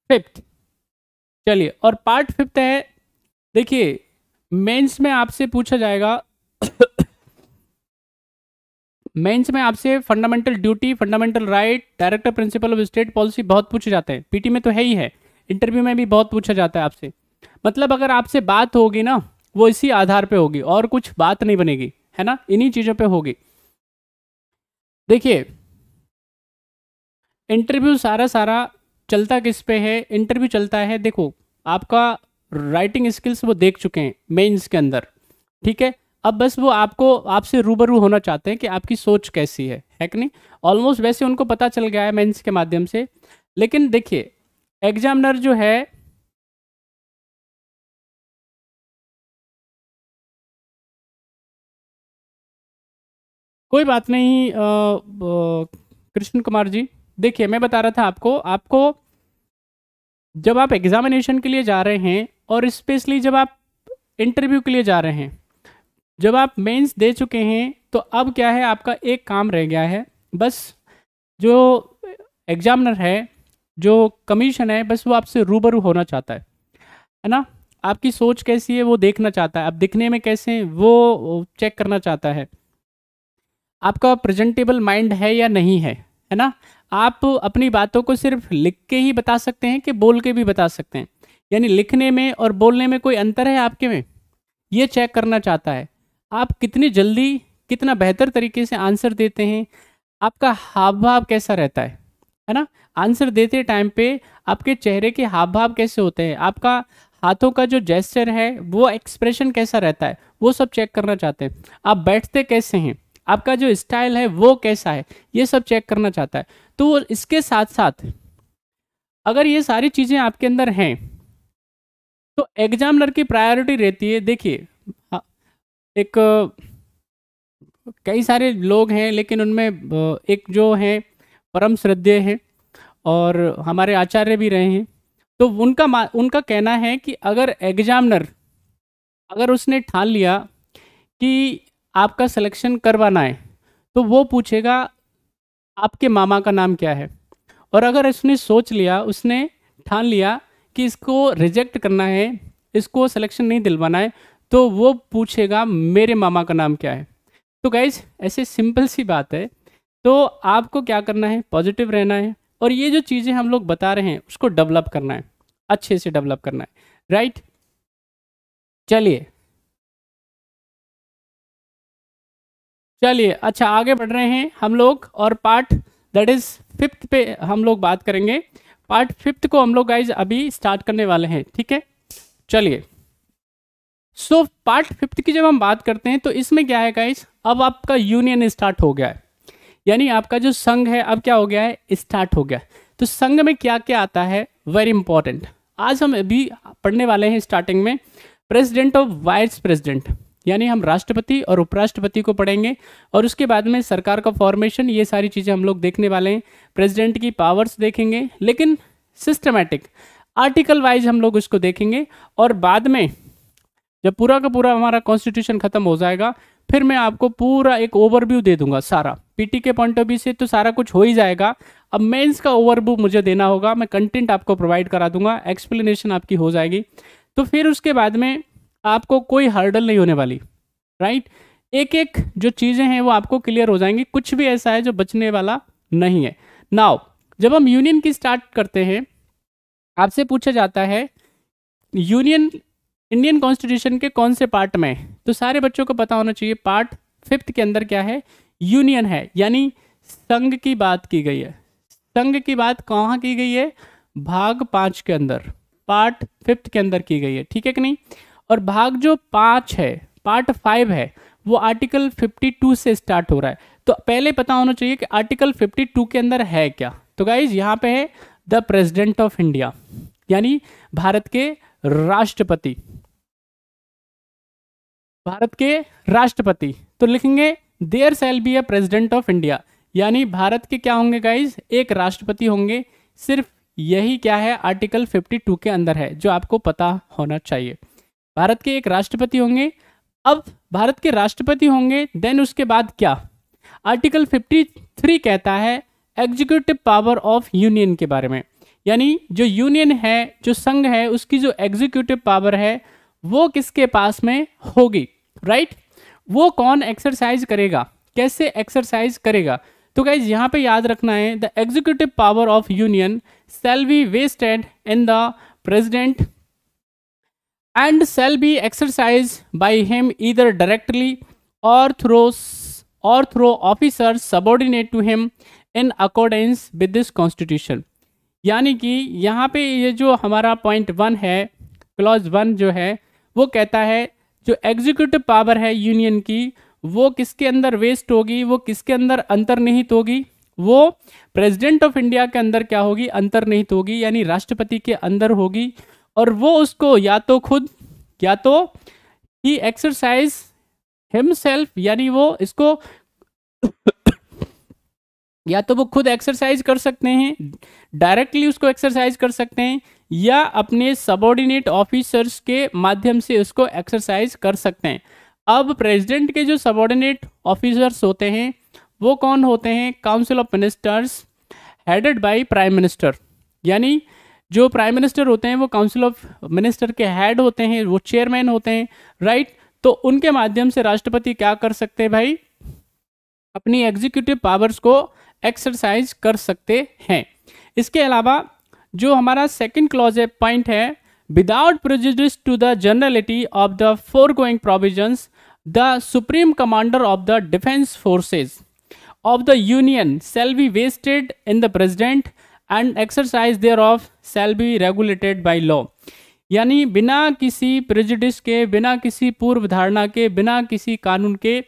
C: fifth चलिए और पार्ट फिफ्थ है देखिए मेंस में आपसे
B: पूछा जाएगा मेंस में आपसे fundamental duty fundamental right director principle of state policy बहुत पूछे जाते हैं पीटी में तो है ही है इंटरव्यू में भी बहुत पूछा जाता है आपसे मतलब अगर आपसे बात होगी ना वो इसी आधार पे होगी और कुछ बात नहीं बनेगी है ना इन्हीं चीज़ों पे होगी देखिए इंटरव्यू सारा सारा चलता किस पे है इंटरव्यू चलता है देखो आपका राइटिंग स्किल्स वो देख चुके हैं मेंस के अंदर ठीक है अब बस वो आपको आपसे रूबरू होना चाहते हैं कि आपकी सोच कैसी है है कि नहीं
C: ऑलमोस्ट वैसे उनको पता चल गया है मेंस के माध्यम से लेकिन देखिए एग्जामिनर जो है कोई बात नहीं कृष्ण कुमार जी देखिए मैं बता रहा था आपको आपको
B: जब आप एग्ज़ामिनेशन के लिए जा रहे हैं और स्पेशली जब आप इंटरव्यू के लिए जा रहे हैं जब आप मेंस दे चुके हैं तो अब क्या है आपका एक काम रह गया है बस जो एग्ज़ामिनर है जो कमीशन है बस वो आपसे रूबरू होना चाहता है है ना आपकी सोच कैसी है वो देखना चाहता है आप दिखने में कैसे हैं वो चेक करना चाहता है आपका प्रेजेंटेबल माइंड है या नहीं है है ना आप अपनी बातों को सिर्फ लिख के ही बता सकते हैं कि बोल के भी बता सकते हैं यानी लिखने में और बोलने में कोई अंतर है आपके में ये चेक करना चाहता है आप कितनी जल्दी कितना बेहतर तरीके से आंसर देते हैं आपका हाव भाव कैसा रहता है है ना आंसर देते टाइम पे आपके चेहरे के हाव भाव कैसे होते हैं आपका हाथों का जो जेस्चर है वो एक्सप्रेशन कैसा रहता है वो सब चेक करना चाहते हैं आप बैठते कैसे हैं आपका जो स्टाइल है वो कैसा है ये सब चेक करना चाहता है तो इसके साथ साथ अगर ये सारी चीज़ें आपके अंदर हैं तो एग्जामिनर की प्रायोरिटी रहती है देखिए एक कई सारे लोग हैं लेकिन उनमें एक जो है परम श्रद्धेय हैं और हमारे आचार्य भी रहे हैं तो उनका उनका कहना है कि अगर एग्जामिनर अगर उसने ठान लिया कि आपका सिलेक्शन करवाना है तो वो पूछेगा आपके मामा का नाम क्या है और अगर उसने सोच लिया उसने ठान लिया कि इसको रिजेक्ट करना है इसको सिलेक्शन नहीं दिलवाना है तो वो पूछेगा मेरे मामा का नाम क्या है तो गाइज ऐसे सिंपल सी बात है तो आपको क्या करना है पॉजिटिव रहना है और ये जो चीज़ें हम लोग बता रहे हैं उसको डेवलप करना है
C: अच्छे से डेवलप करना है राइट चलिए चलिए अच्छा आगे बढ़ रहे हैं हम लोग और
B: पार्ट दैट इज फिफ्थ पे हम लोग बात करेंगे पार्ट फिफ्थ को हम लोग गाइज अभी स्टार्ट करने वाले हैं ठीक है चलिए सो पार्ट फिफ्थ की जब हम बात करते हैं तो इसमें क्या है गाइज अब आपका यूनियन स्टार्ट हो गया है यानी आपका जो संघ है अब क्या हो गया है स्टार्ट हो गया तो संघ में क्या क्या आता है वेरी इंपॉर्टेंट आज हम अभी पढ़ने वाले हैं स्टार्टिंग में प्रेसिडेंट ऑफ वाइस प्रेसिडेंट यानी हम राष्ट्रपति और उपराष्ट्रपति को पढ़ेंगे और उसके बाद में सरकार का फॉर्मेशन ये सारी चीज़ें हम लोग देखने वाले हैं प्रेसिडेंट की पावर्स देखेंगे लेकिन सिस्टमेटिक आर्टिकल वाइज हम लोग उसको देखेंगे और बाद में जब पूरा का पूरा हमारा कॉन्स्टिट्यूशन खत्म हो जाएगा फिर मैं आपको पूरा एक ओवरव्यू दे दूंगा सारा पीटी के पॉइंट ऑफ व्यू से तो सारा कुछ हो ही जाएगा अब मेंस का ओवरव्यू मुझे देना होगा मैं कंटेंट आपको प्रोवाइड करा दूंगा एक्सप्लेनेशन आपकी हो जाएगी तो फिर उसके बाद में आपको कोई हर्डल नहीं होने वाली राइट एक एक जो चीज़ें हैं वो आपको क्लियर हो जाएंगी कुछ भी ऐसा है जो बचने वाला नहीं है नाउ जब हम यूनियन की स्टार्ट करते हैं आपसे पूछा जाता है यूनियन इंडियन कॉन्स्टिट्यूशन के कौन से पार्ट में तो सारे बच्चों को पता होना चाहिए पार्ट फिफ्थ के अंदर क्या है यूनियन है यानी संघ की बात की गई है संघ की बात कहाँ की गई है भाग पाँच के अंदर पार्ट फिफ्थ के अंदर की गई है ठीक है कि नहीं और भाग जो पाँच है पार्ट फाइव है वो आर्टिकल 52 से स्टार्ट हो रहा है तो पहले पता होना चाहिए कि आर्टिकल 52 के अंदर है क्या तो गाइज यहाँ पे है द प्रेजिडेंट ऑफ इंडिया यानी भारत के राष्ट्रपति भारत के राष्ट्रपति तो लिखेंगे there shall be a president of India यानी भारत के क्या होंगे गाइज एक राष्ट्रपति होंगे सिर्फ यही क्या है आर्टिकल 52 के अंदर है जो आपको पता होना चाहिए भारत के एक राष्ट्रपति होंगे अब भारत के राष्ट्रपति होंगे देन उसके बाद क्या आर्टिकल 53 कहता है एग्जीक्यूटिव पावर ऑफ यूनियन के बारे में यानी जो यूनियन है जो संघ है उसकी जो एग्जीक्यूटिव पावर है वो किसके पास में होगी राइट वो कौन एक्सरसाइज करेगा कैसे एक्सरसाइज करेगा तो गाइज यहाँ पे याद रखना है the executive power of union shall be vested in the president and shall be exercised by him either directly or through or through officers subordinate to him in accordance with this constitution यानी कि यहाँ पे ये जो हमारा point one है clause one जो है वो कहता है जो एग्जीक्यूटिव पावर है यूनियन की वो किसके अंदर वेस्ट होगी वो किसके अंदर अंतर्निहित होगी वो प्रेसिडेंट ऑफ इंडिया के अंदर क्या होगी अंतर्निहित होगी यानी राष्ट्रपति के अंदर होगी और वो उसको या तो खुद या तो ही एक्सरसाइज हिमसेल्फ यानी वो इसको या तो वो खुद एक्सरसाइज कर सकते हैं डायरेक्टली उसको एक्सरसाइज कर सकते हैं या अपने सबॉर्डिनेट ऑफिसर्स के माध्यम से उसको एक्सरसाइज कर सकते हैं अब प्रेसिडेंट के जो सबॉर्डिनेट ऑफिसर्स होते हैं वो कौन होते हैं council of ministers headed by prime minister यानी जो प्राइम मिनिस्टर होते हैं वो काउंसिल ऑफ मिनिस्टर के हेड होते हैं वो चेयरमैन होते हैं राइट तो उनके माध्यम से राष्ट्रपति क्या कर सकते हैं भाई अपनी एग्जीक्यूटिव पावर्स को एक्सरसाइज कर सकते हैं इसके अलावा जो हमारा सेकंड क्लॉज है पॉइंट है without prejudice to the generality of the foregoing provisions the supreme commander of the defence forces of the union shall be vested in the president and exercise thereof shall be regulated by law यानी बिना किसी prejudice के बिना किसी पूर्व धारणा के बिना किसी कानून के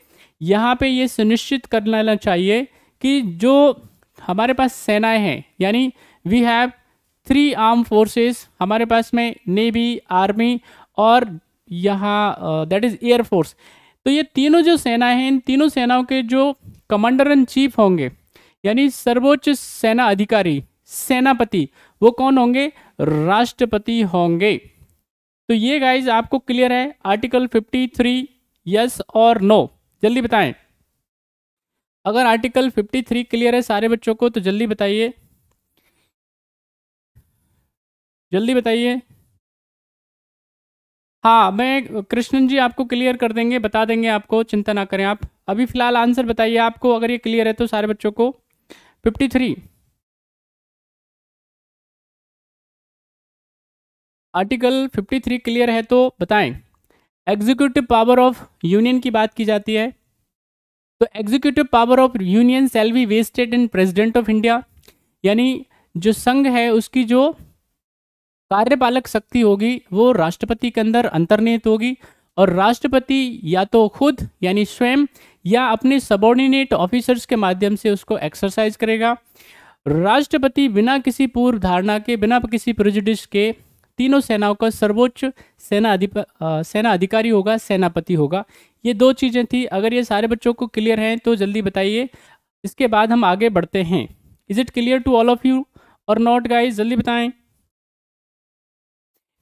B: यहाँ पे ये सुनिश्चित कर लेना चाहिए कि जो हमारे पास सेनाएं हैं यानी we have three arm forces हमारे पास में नेवी आर्मी और यहाँ दैट इज़ एयर फोर्स तो ये तीनों जो सेनाएं हैं इन तीनों सेनाओं के जो कमांडर इन चीफ होंगे यानी सर्वोच्च सेना अधिकारी सेनापति वो कौन होंगे राष्ट्रपति होंगे तो ये गाइज आपको क्लियर है आर्टिकल 53 यस और नो जल्दी बताएं अगर आर्टिकल 53 क्लियर है सारे
C: बच्चों को तो जल्दी बताइए जल्दी बताइए हाँ मैं कृष्णन जी आपको क्लियर कर देंगे बता देंगे आपको चिंता ना करें आप अभी फिलहाल आंसर बताइए आपको अगर ये क्लियर है तो सारे बच्चों को 53 आर्टिकल 53 क्लियर है तो बताएं एग्जीक्यूटिव पावर ऑफ
B: यूनियन की बात की जाती है तो executive power of union shall be vested in president of India यानी जो संघ है उसकी जो कार्यपालक शक्ति होगी वो राष्ट्रपति के अंदर अंतर्निहित होगी और राष्ट्रपति या तो खुद यानी स्वयं या अपने सबॉर्डिनेट ऑफिसर्स के माध्यम से उसको एक्सरसाइज करेगा राष्ट्रपति बिना किसी पूर्व धारणा के बिना किसी प्रोजिडिश के तीनों सेनाओं का सर्वोच्च सेना अधिप सेना अधिकारी होगा सेनापति होगा ये दो चीज़ें थी अगर ये सारे बच्चों को क्लियर हैं तो जल्दी बताइए इसके बाद हम आगे बढ़ते हैं is it clear to all of you और नॉट गाइज जल्दी बताएं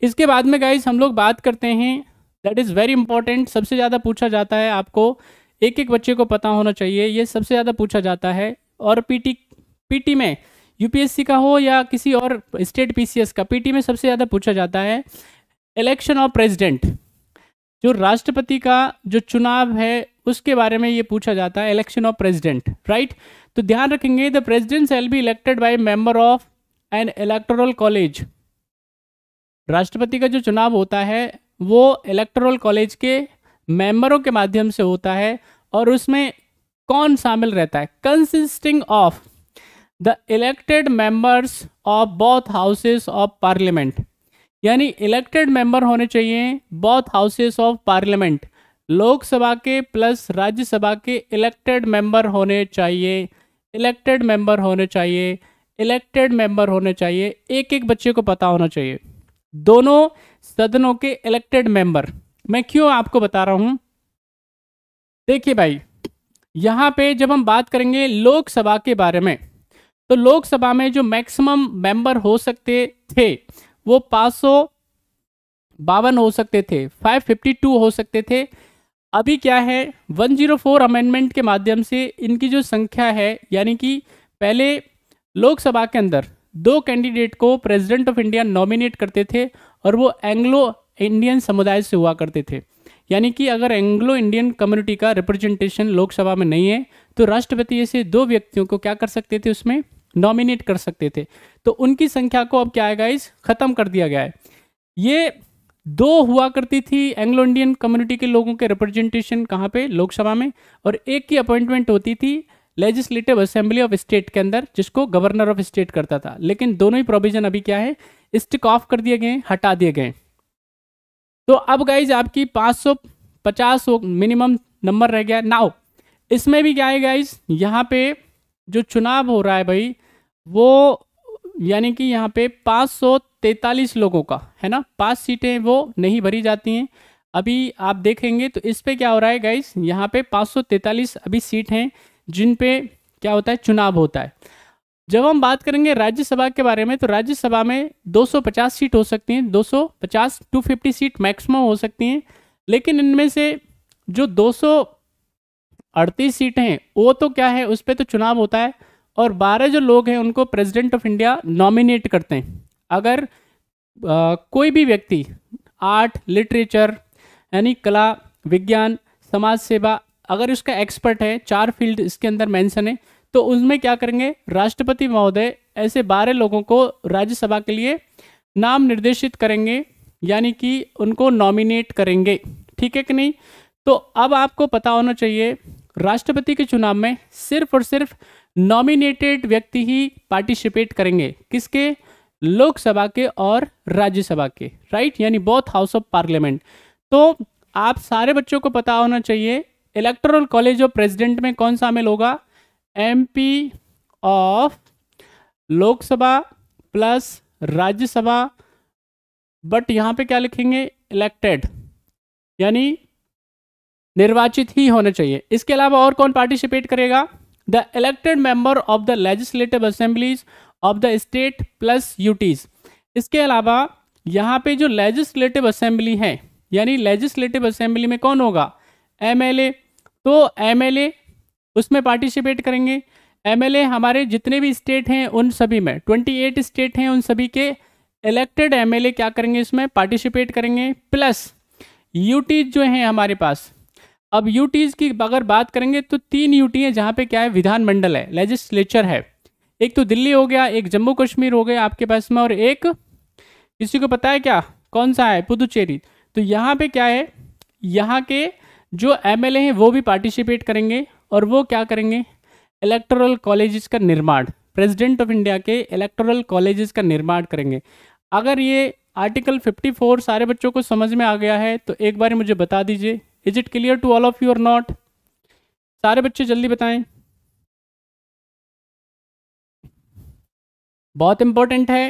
B: इसके बाद में गाइज हम लोग बात करते हैं दैट इज़ वेरी इंपॉर्टेंट सबसे ज़्यादा पूछा जाता है आपको एक एक बच्चे को पता होना चाहिए ये सबसे ज़्यादा पूछा जाता है और पीटी पीटी में यूपीएससी का हो या किसी और स्टेट पीसीएस का पीटी में सबसे ज़्यादा पूछा जाता है इलेक्शन ऑफ प्रेसिडेंट जो राष्ट्रपति का जो चुनाव है उसके बारे में ये पूछा जाता है इलेक्शन ऑफ प्रेसिडेंट राइट तो ध्यान रखेंगे the president shall be elected by member of an electoral college राष्ट्रपति का जो चुनाव होता है वो इलेक्टोरल कॉलेज के मेंबरों के माध्यम से होता है और उसमें कौन शामिल रहता है consisting of the elected members of both houses of parliament यानी इलेक्टेड मेंबर होने चाहिए both houses of parliament Lok Sabha के प्लस राज्यसभा के इलेक्टेड मेंबर होने चाहिए इलेक्टेड मेंबर होने चाहिए इलेक्टेड मेंबर होने चाहिए एक एक बच्चे को पता होना चाहिए दोनों सदनों के इलेक्टेड मेंबर मैं क्यों आपको बता रहा हूं देखिए भाई यहाँ पे जब हम बात करेंगे लोकसभा के बारे में तो लोकसभा में जो मैक्सिमम मेंबर हो सकते थे वो पाँच सौ बावन हो सकते थे 552 हो सकते थे अभी क्या है 104 अमेंडमेंट के माध्यम से इनकी जो संख्या है यानी कि पहले लोकसभा के अंदर दो कैंडिडेट को प्रेसिडेंट ऑफ इंडिया नॉमिनेट करते थे और वो एंग्लो इंडियन समुदाय से हुआ करते थे यानी कि अगर एंग्लो इंडियन कम्युनिटी का रिप्रेजेंटेशन लोकसभा में नहीं है तो राष्ट्रपति ऐसे दो व्यक्तियों को क्या कर सकते थे उसमें नॉमिनेट कर सकते थे तो उनकी संख्या को अब क्या है गाइज ख़त्म कर दिया गया है ये दो हुआ करती थी एंग्लो इंडियन कम्युनिटी के लोगों के रिप्रेजेंटेशन कहाँ पे लोकसभा में और एक की अपॉइंटमेंट होती थी लेजिस्लेटिव असेंबली ऑफ स्टेट के अंदर जिसको गवर्नर ऑफ स्टेट करता था लेकिन दोनों ही प्रोविजन अभी क्या है स्टिक ऑफ कर दिए गए हटा दिए गए तो अब गाइज आपकी 550 मिनिमम नंबर रह गया नाउ इसमें भी क्या है गाइज यहाँ पे जो चुनाव हो रहा है भाई वो यानी कि यहाँ पे 543 लोगों का है ना पाँच सीटें वो नहीं भरी जाती हैं अभी आप देखेंगे तो इस पर क्या हो रहा है गाइस यहाँ पे 543 अभी सीट हैं जिन पे क्या होता है चुनाव होता है जब हम बात करेंगे राज्यसभा के बारे में तो राज्यसभा में 250 सीट हो सकती हैं 250 फिफ्टी सीट मैक्सिमम हो सकती हैं लेकिन इनमें से जो अड़तीस सीटें हैं वो तो क्या है उस पर तो चुनाव होता है और बारह जो लोग हैं उनको प्रेसिडेंट ऑफ इंडिया नॉमिनेट करते हैं अगर आ, कोई भी व्यक्ति आर्ट लिटरेचर यानी कला विज्ञान समाज सेवा अगर उसका एक्सपर्ट है चार फील्ड इसके अंदर मेंशन है तो उसमें क्या करेंगे राष्ट्रपति महोदय ऐसे बारह लोगों को राज्यसभा के लिए नाम निर्देशित करेंगे यानी कि उनको नॉमिनेट करेंगे ठीक है कि नहीं तो अब आपको पता होना चाहिए राष्ट्रपति के चुनाव में सिर्फ और सिर्फ नॉमिनेटेड व्यक्ति ही पार्टिसिपेट करेंगे किसके लोकसभा के और राज्यसभा के राइट यानी बोथ हाउस ऑफ पार्लियामेंट तो आप सारे बच्चों को पता होना चाहिए इलेक्टोरल कॉलेज ऑफ प्रेसिडेंट में कौन शामिल होगा MP of Lok Sabha plus Rajya Sabha but यहाँ पे क्या लिखेंगे इलेक्टेड यानी निर्वाचित ही होना चाहिए इसके अलावा और कौन पार्टिसिपेट करेगा the elected member of the legislative assemblies of the state plus UTs इसके अलावा यहाँ पे जो लेजिस्लेटिव असेंबली है यानी लेजिस्लेटिव असेंबली में कौन होगा एमएलए तो एमएलए उसमें पार्टिसिपेट करेंगे एमएलए हमारे जितने भी स्टेट हैं उन सभी में 28 स्टेट हैं उन सभी के इलेक्टेड एमएलए क्या करेंगे इसमें पार्टिसिपेट करेंगे प्लस यूटी जो हैं हमारे पास अब यूटीज की अगर बात करेंगे तो तीन यूटी हैं जहाँ पे क्या है विधानमंडल है लेजिस्लेचर है एक तो दिल्ली हो गया एक जम्मू कश्मीर हो गया आपके पास में और एक किसी को पता है क्या कौन सा है पुदुचेरी तो यहाँ पे क्या है यहाँ के जो एम हैं वो भी पार्टिसिपेट करेंगे और वो क्या करेंगे इलेक्टोरल कॉलेजेस का निर्माण प्रेसिडेंट ऑफ इंडिया के इलेक्टोरल कॉलेजेस का निर्माण करेंगे अगर ये आर्टिकल 54 सारे बच्चों को समझ में आ गया है तो एक बार मुझे बता दीजिए is it clear to all of
C: you और नॉट सारे बच्चे जल्दी बताएं बहुत इंपॉर्टेंट है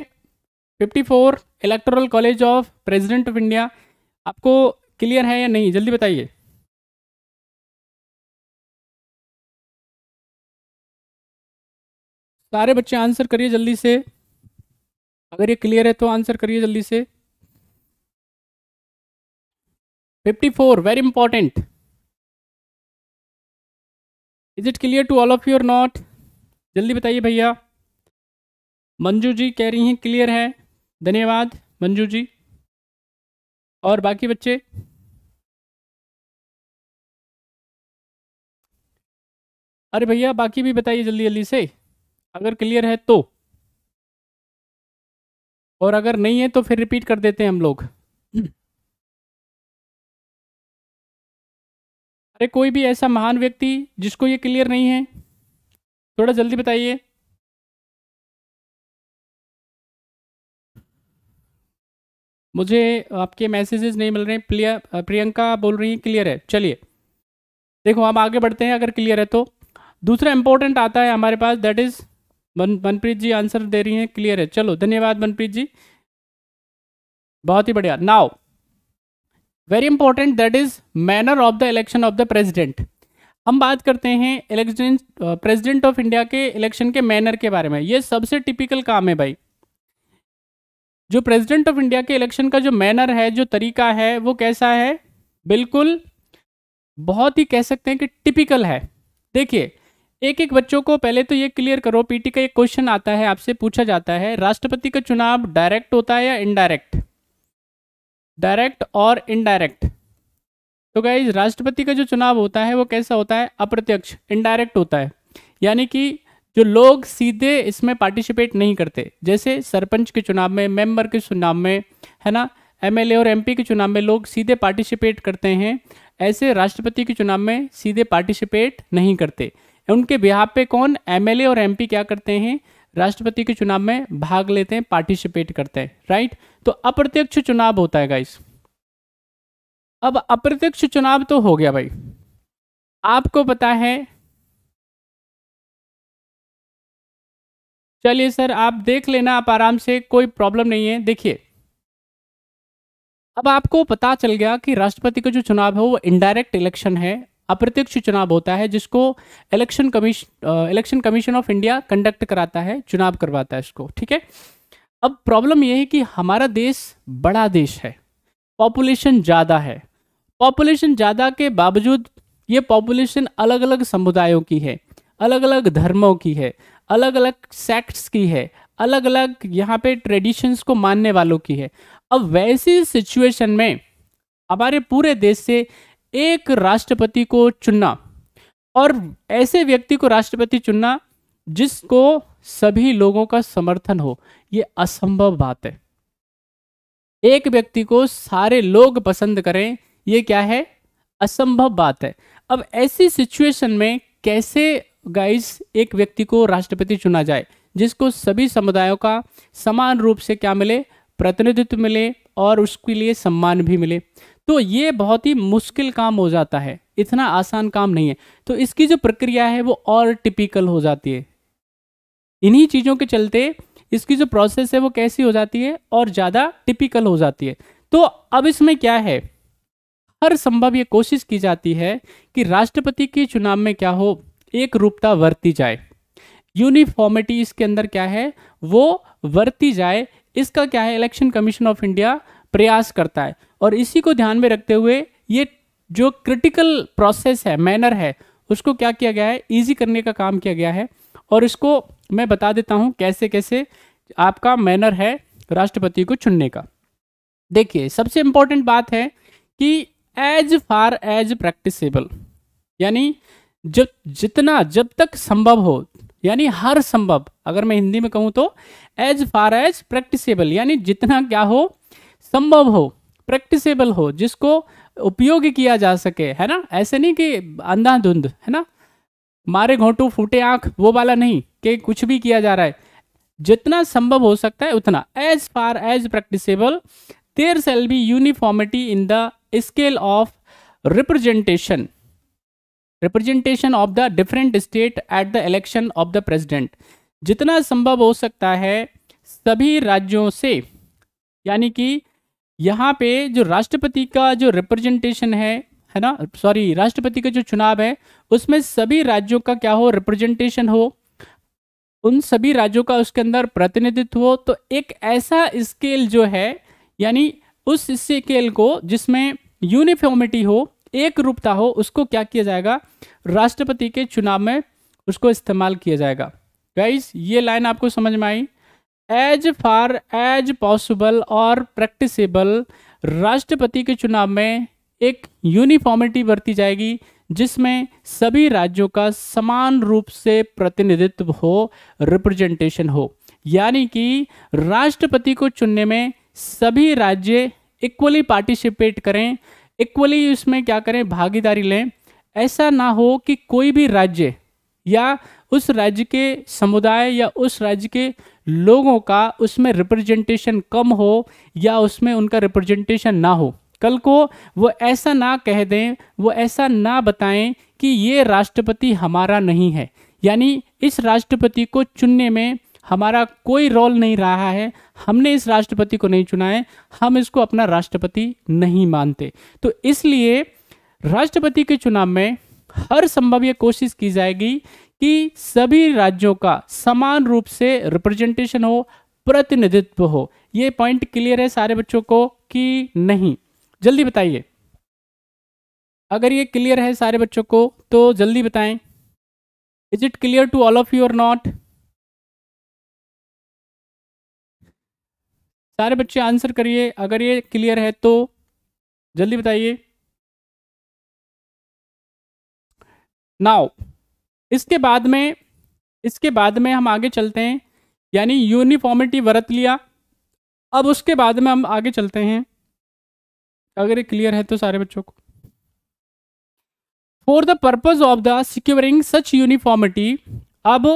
C: 54 electoral college
A: of president of India आपको क्लियर है या नहीं जल्दी बताइए
C: सारे बच्चे आंसर करिए जल्दी से अगर ये क्लियर है तो आंसर करिए जल्दी से 54 very important is it clear to all of you not जल्दी बताइए भैया मंजू जी कह रही हैं क्लियर है धन्यवाद मंजू जी और बाकी बच्चे अरे भैया बाकी भी बताइए जल्दी जल्दी से अगर क्लियर है तो और अगर नहीं है तो फिर रिपीट कर देते हैं हम लोग अरे कोई भी ऐसा महान व्यक्ति जिसको ये क्लियर नहीं है थोड़ा जल्दी बताइए मुझे आपके मैसेजेस नहीं मिल रहे हैं प्रिया प्रियंका बोल रही है क्लियर है चलिए
B: देखो हम आगे बढ़ते हैं अगर क्लियर है तो दूसरा इंपॉर्टेंट आता है हमारे पास that is Manpreet ji answer दे रही हैं क्लियर है चलो धन्यवाद मनप्रीत जी बहुत ही बढ़िया now very important that is manner of the election of the president हम बात करते हैं इलेक्शन प्रेजिडेंट ऑफ इंडिया के इलेक्शन के मैनर के बारे में ये सबसे टिपिकल काम है भाई जो प्रेसिडेंट ऑफ इंडिया के इलेक्शन का जो मैनर है जो तरीका है वो कैसा है बिल्कुल बहुत ही कह सकते हैं कि टिपिकल है देखिए एक एक बच्चों को पहले तो ये क्लियर करो पीटी का एक क्वेश्चन आता है आपसे पूछा जाता है राष्ट्रपति का चुनाव डायरेक्ट होता है या इनडायरेक्ट डायरेक्ट और इनडायरेक्ट तो गाइज राष्ट्रपति का जो चुनाव होता है वो कैसा होता है अप्रत्यक्ष इनडायरेक्ट होता है यानी कि जो लोग सीधे इसमें पार्टिसिपेट नहीं करते जैसे सरपंच के चुनाव में मेंबर के चुनाव में है ना एमएलए और एमपी के चुनाव में लोग सीधे पार्टिसिपेट करते हैं ऐसे राष्ट्रपति के चुनाव में सीधे पार्टिसिपेट नहीं करते उनके बिहार पे कौन एमएलए और एमपी क्या करते हैं राष्ट्रपति के चुनाव में भाग लेते हैं पार्टिसिपेट करते हैं राइट तो अप्रत्यक्ष
C: चुनाव होता है गाइस अब अप्रत्यक्ष चुनाव तो हो गया भाई आपको पता है चलिए सर आप देख लेना आप आराम से कोई प्रॉब्लम नहीं है देखिए
B: अब आपको पता चल गया कि राष्ट्रपति का जो चुनाव है वो इनडायरेक्ट इलेक्शन है अप्रत्यक्ष चुनाव होता है जिसको election commission election commission of India conduct कराता है चुनाव करवाता है इसको ठीक है अब प्रॉब्लम यह है कि हमारा देश बड़ा देश है पॉपुलेशन ज़्यादा है पॉपुलेशन ज़्यादा के बावजूद ये पॉपुलेशन अलग अलग समुदायों की है अलग अलग धर्मों की है अलग अलग सेक्ट्स की है अलग अलग यहाँ पे ट्रेडिशंस को मानने वालों की है अब वैसी सिचुएशन में हमारे पूरे देश से एक राष्ट्रपति को चुनना और ऐसे व्यक्ति को राष्ट्रपति चुनना जिसको सभी लोगों का समर्थन हो यह असंभव बात है एक व्यक्ति को सारे लोग पसंद करें यह क्या है असंभव बात है अब ऐसी सिचुएशन में कैसे गाइस एक व्यक्ति को राष्ट्रपति चुना जाए जिसको सभी समुदायों का समान रूप से क्या मिले प्रतिनिधित्व मिले और उसके लिए सम्मान भी मिले तो ये बहुत ही मुश्किल काम हो जाता है इतना आसान काम नहीं है तो इसकी जो प्रक्रिया है वो और टिपिकल हो जाती है इन्हीं चीज़ों के चलते इसकी जो प्रोसेस है वो कैसी हो जाती है और ज़्यादा टिपिकल हो जाती है तो अब इसमें क्या है हर संभव ये कोशिश की जाती है कि राष्ट्रपति के चुनाव में क्या हो एक रूपता वर्ती जाए यूनिफॉर्मिटी इसके अंदर क्या है वो वर्ती जाए इसका क्या है इलेक्शन कमीशन ऑफ इंडिया प्रयास करता है और इसी को ध्यान में रखते हुए ये जो क्रिटिकल प्रोसेस है मैनर है उसको क्या किया गया है ईजी करने का काम किया गया है और इसको मैं बता देता हूँ कैसे कैसे आपका मैनर है राष्ट्रपति को चुनने का देखिए सबसे इम्पोर्टेंट बात है कि एज फार एज प्रैक्टिसेबल यानी जब जितना जब तक संभव हो यानी हर संभव अगर मैं हिंदी में कहूँ तो एज फार एज प्रैक्टिसेबल यानी जितना क्या हो संभव हो प्रैक्टिसेबल हो जिसको उपयोग किया जा सके है ना ऐसे नहीं कि अंधाधुंध है ना मारे घोंटू फूटे आंख वो वाला नहीं कि कुछ भी किया जा रहा है जितना संभव हो सकता है उतना as far as practicable there shall be uniformity in the scale of representation representation of the different state at the election of the president जितना संभव हो सकता है सभी राज्यों से यानी कि यहाँ पे जो राष्ट्रपति का जो रिप्रेजेंटेशन है है ना सॉरी राष्ट्रपति का जो चुनाव है उसमें सभी राज्यों का क्या हो रिप्रेजेंटेशन हो उन सभी राज्यों का उसके अंदर प्रतिनिधित्व हो तो एक ऐसा स्केल जो है यानी उस स्केल को जिसमें यूनिफॉर्मिटी हो एक रूपता हो उसको क्या किया जाएगा राष्ट्रपति के चुनाव में उसको इस्तेमाल किया जाएगा गाइस ये लाइन आपको समझ में आई एज फार एज पॉसिबल और प्रैक्टिसेबल राष्ट्रपति के चुनाव में एक यूनिफॉर्मिटी बरती जाएगी जिसमें सभी राज्यों का समान रूप से प्रतिनिधित्व हो रिप्रेजेंटेशन हो यानी कि राष्ट्रपति को चुनने में सभी राज्य इक्वली पार्टिसिपेट करें इक्वली उसमें क्या करें भागीदारी लें ऐसा ना हो कि कोई भी राज्य या उस राज्य के समुदाय या उस राज्य के लोगों का उसमें रिप्रेजेंटेशन कम हो या उसमें उनका रिप्रेजेंटेशन ना हो कल को वो ऐसा ना कह दें वो ऐसा ना बताएं कि ये राष्ट्रपति हमारा नहीं है यानी इस राष्ट्रपति को चुनने में हमारा कोई रोल नहीं रहा है हमने इस राष्ट्रपति को नहीं चुना है हम इसको अपना राष्ट्रपति नहीं मानते तो इसलिए राष्ट्रपति के चुनाव में हर संभव ये कोशिश की जाएगी कि सभी राज्यों का समान रूप से रिप्रेजेंटेशन हो प्रतिनिधित्व हो ये पॉइंट क्लियर है सारे बच्चों को कि नहीं जल्दी बताइए अगर ये क्लियर है सारे बच्चों
C: को तो जल्दी बताएं is it clear to all of you और नॉट सारे बच्चे आंसर करिए अगर ये क्लियर है तो जल्दी बताइए नाउ इसके बाद में इसके बाद में हम आगे चलते हैं यानी यूनिफॉर्मिटी बरत लिया अब उसके बाद में हम आगे चलते हैं अगर ये क्लियर है तो सारे बच्चों को
B: for the purpose of the securing such uniformity अब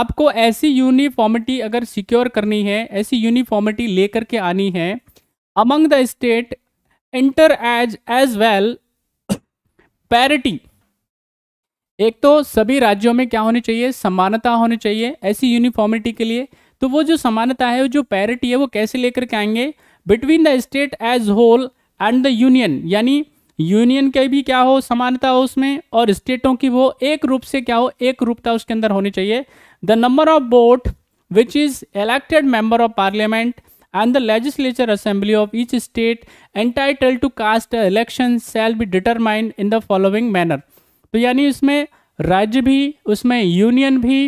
B: आपको ऐसी यूनिफॉर्मिटी अगर सिक्योर करनी है ऐसी यूनिफॉर्मिटी लेकर के आनी है among the state inter se as well parity एक तो सभी राज्यों में क्या होनी चाहिए समानता होनी चाहिए ऐसी यूनिफॉर्मिटी के लिए तो वो जो समानता है जो पैरिटी है वो कैसे लेकर के आएंगे between the state as whole and the union यानी यूनियन के भी क्या हो समानता हो उसमें और स्टेटों की वो एक रूप से क्या हो एक रूपता उसके अंदर होनी चाहिए the number of vote which is elected member of Parliament and the legislature assembly of each state entitle to cast election shall be determined in the following manner तो यानी उसमें राज्य भी उसमें यूनियन भी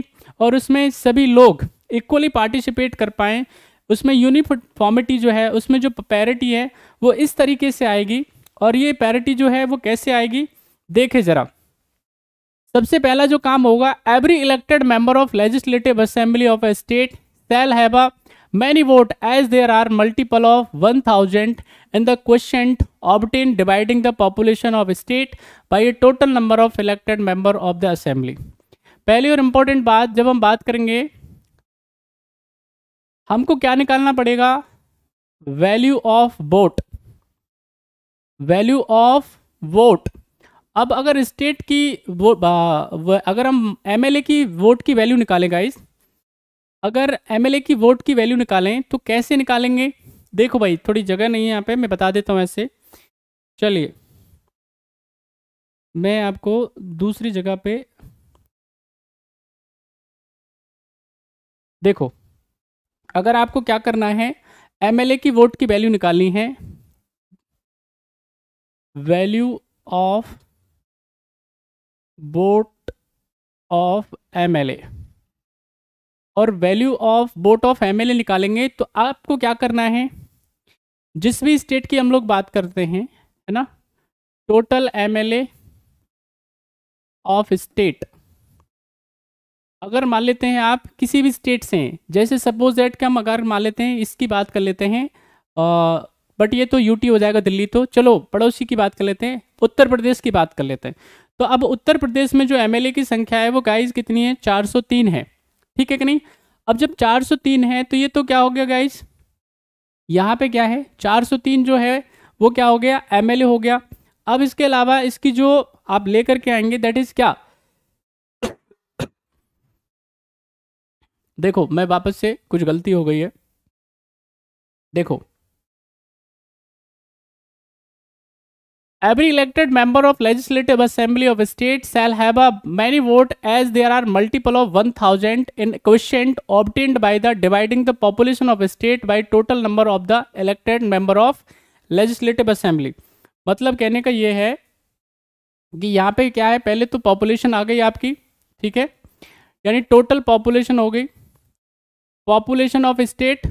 B: और उसमें सभी लोग इक्वली पार्टिसिपेट कर पाएँ उसमें यूनिफॉर्मिटी जो है उसमें जो पैरिटी है वो इस तरीके से आएगी और ये पैरिटी जो है वो कैसे आएगी देखें ज़रा सबसे पहला जो काम होगा every elected member of legislative assembly of a state shall have a many vote as there are multiple of 1000 in the quotient obtained dividing the population of state by a total number of elected member of the assembly पहली और important बात जब हम बात करेंगे
C: हमको क्या निकालना पड़ेगा value of vote value of vote अब अगर
B: स्टेट की वो, आ, अगर हम एमएलए की वोट की वैल्यू निकालें गाइस अगर एमएलए की वोट की वैल्यू निकालें तो कैसे निकालेंगे देखो भाई थोड़ी जगह नहीं
A: है यहाँ पे मैं बता देता हूँ ऐसे चलिए मैं आपको
C: दूसरी जगह पे देखो अगर आपको क्या करना है एमएलए की वोट की वैल्यू निकालनी है value of
A: vote of MLA
B: और value of vote of M निकालेंगे तो आपको क्या करना है जिस भी स्टेट की हम लोग बात करते हैं है ना टोटल एम ऑफ स्टेट अगर मान लेते हैं आप किसी भी स्टेट से हैं जैसे सपोज दैट कि हम अगर मान लेते हैं इसकी बात कर लेते हैं आ, बट ये तो यूटी हो जाएगा दिल्ली तो चलो पड़ोसी की बात कर लेते हैं उत्तर प्रदेश की बात कर लेते हैं तो अब उत्तर प्रदेश में जो एमएलए की संख्या है वो गाइस कितनी है 403 है ठीक है कि नहीं अब जब 403 है तो ये तो क्या हो गया गाइस यहाँ पे क्या है 403 जो है वो क्या हो गया एम हो गया अब इसके अलावा इसकी जो आप लेकर
C: के आएंगे दैट इज क्या देखो मैं वापस से कुछ गलती हो गई है देखो every elected member of legislative assembly of
B: state shall have many vote as there are multiple of one thousand in quotient obtained by the dividing the population of state by total number of the elected member of legislative assembly मतलब कहने का ये है कि यहाँ पे क्या है पहले तो पॉपुलेशन आ गई आपकी ठीक है यानी टोटल पॉपुलेशन हो गई population of state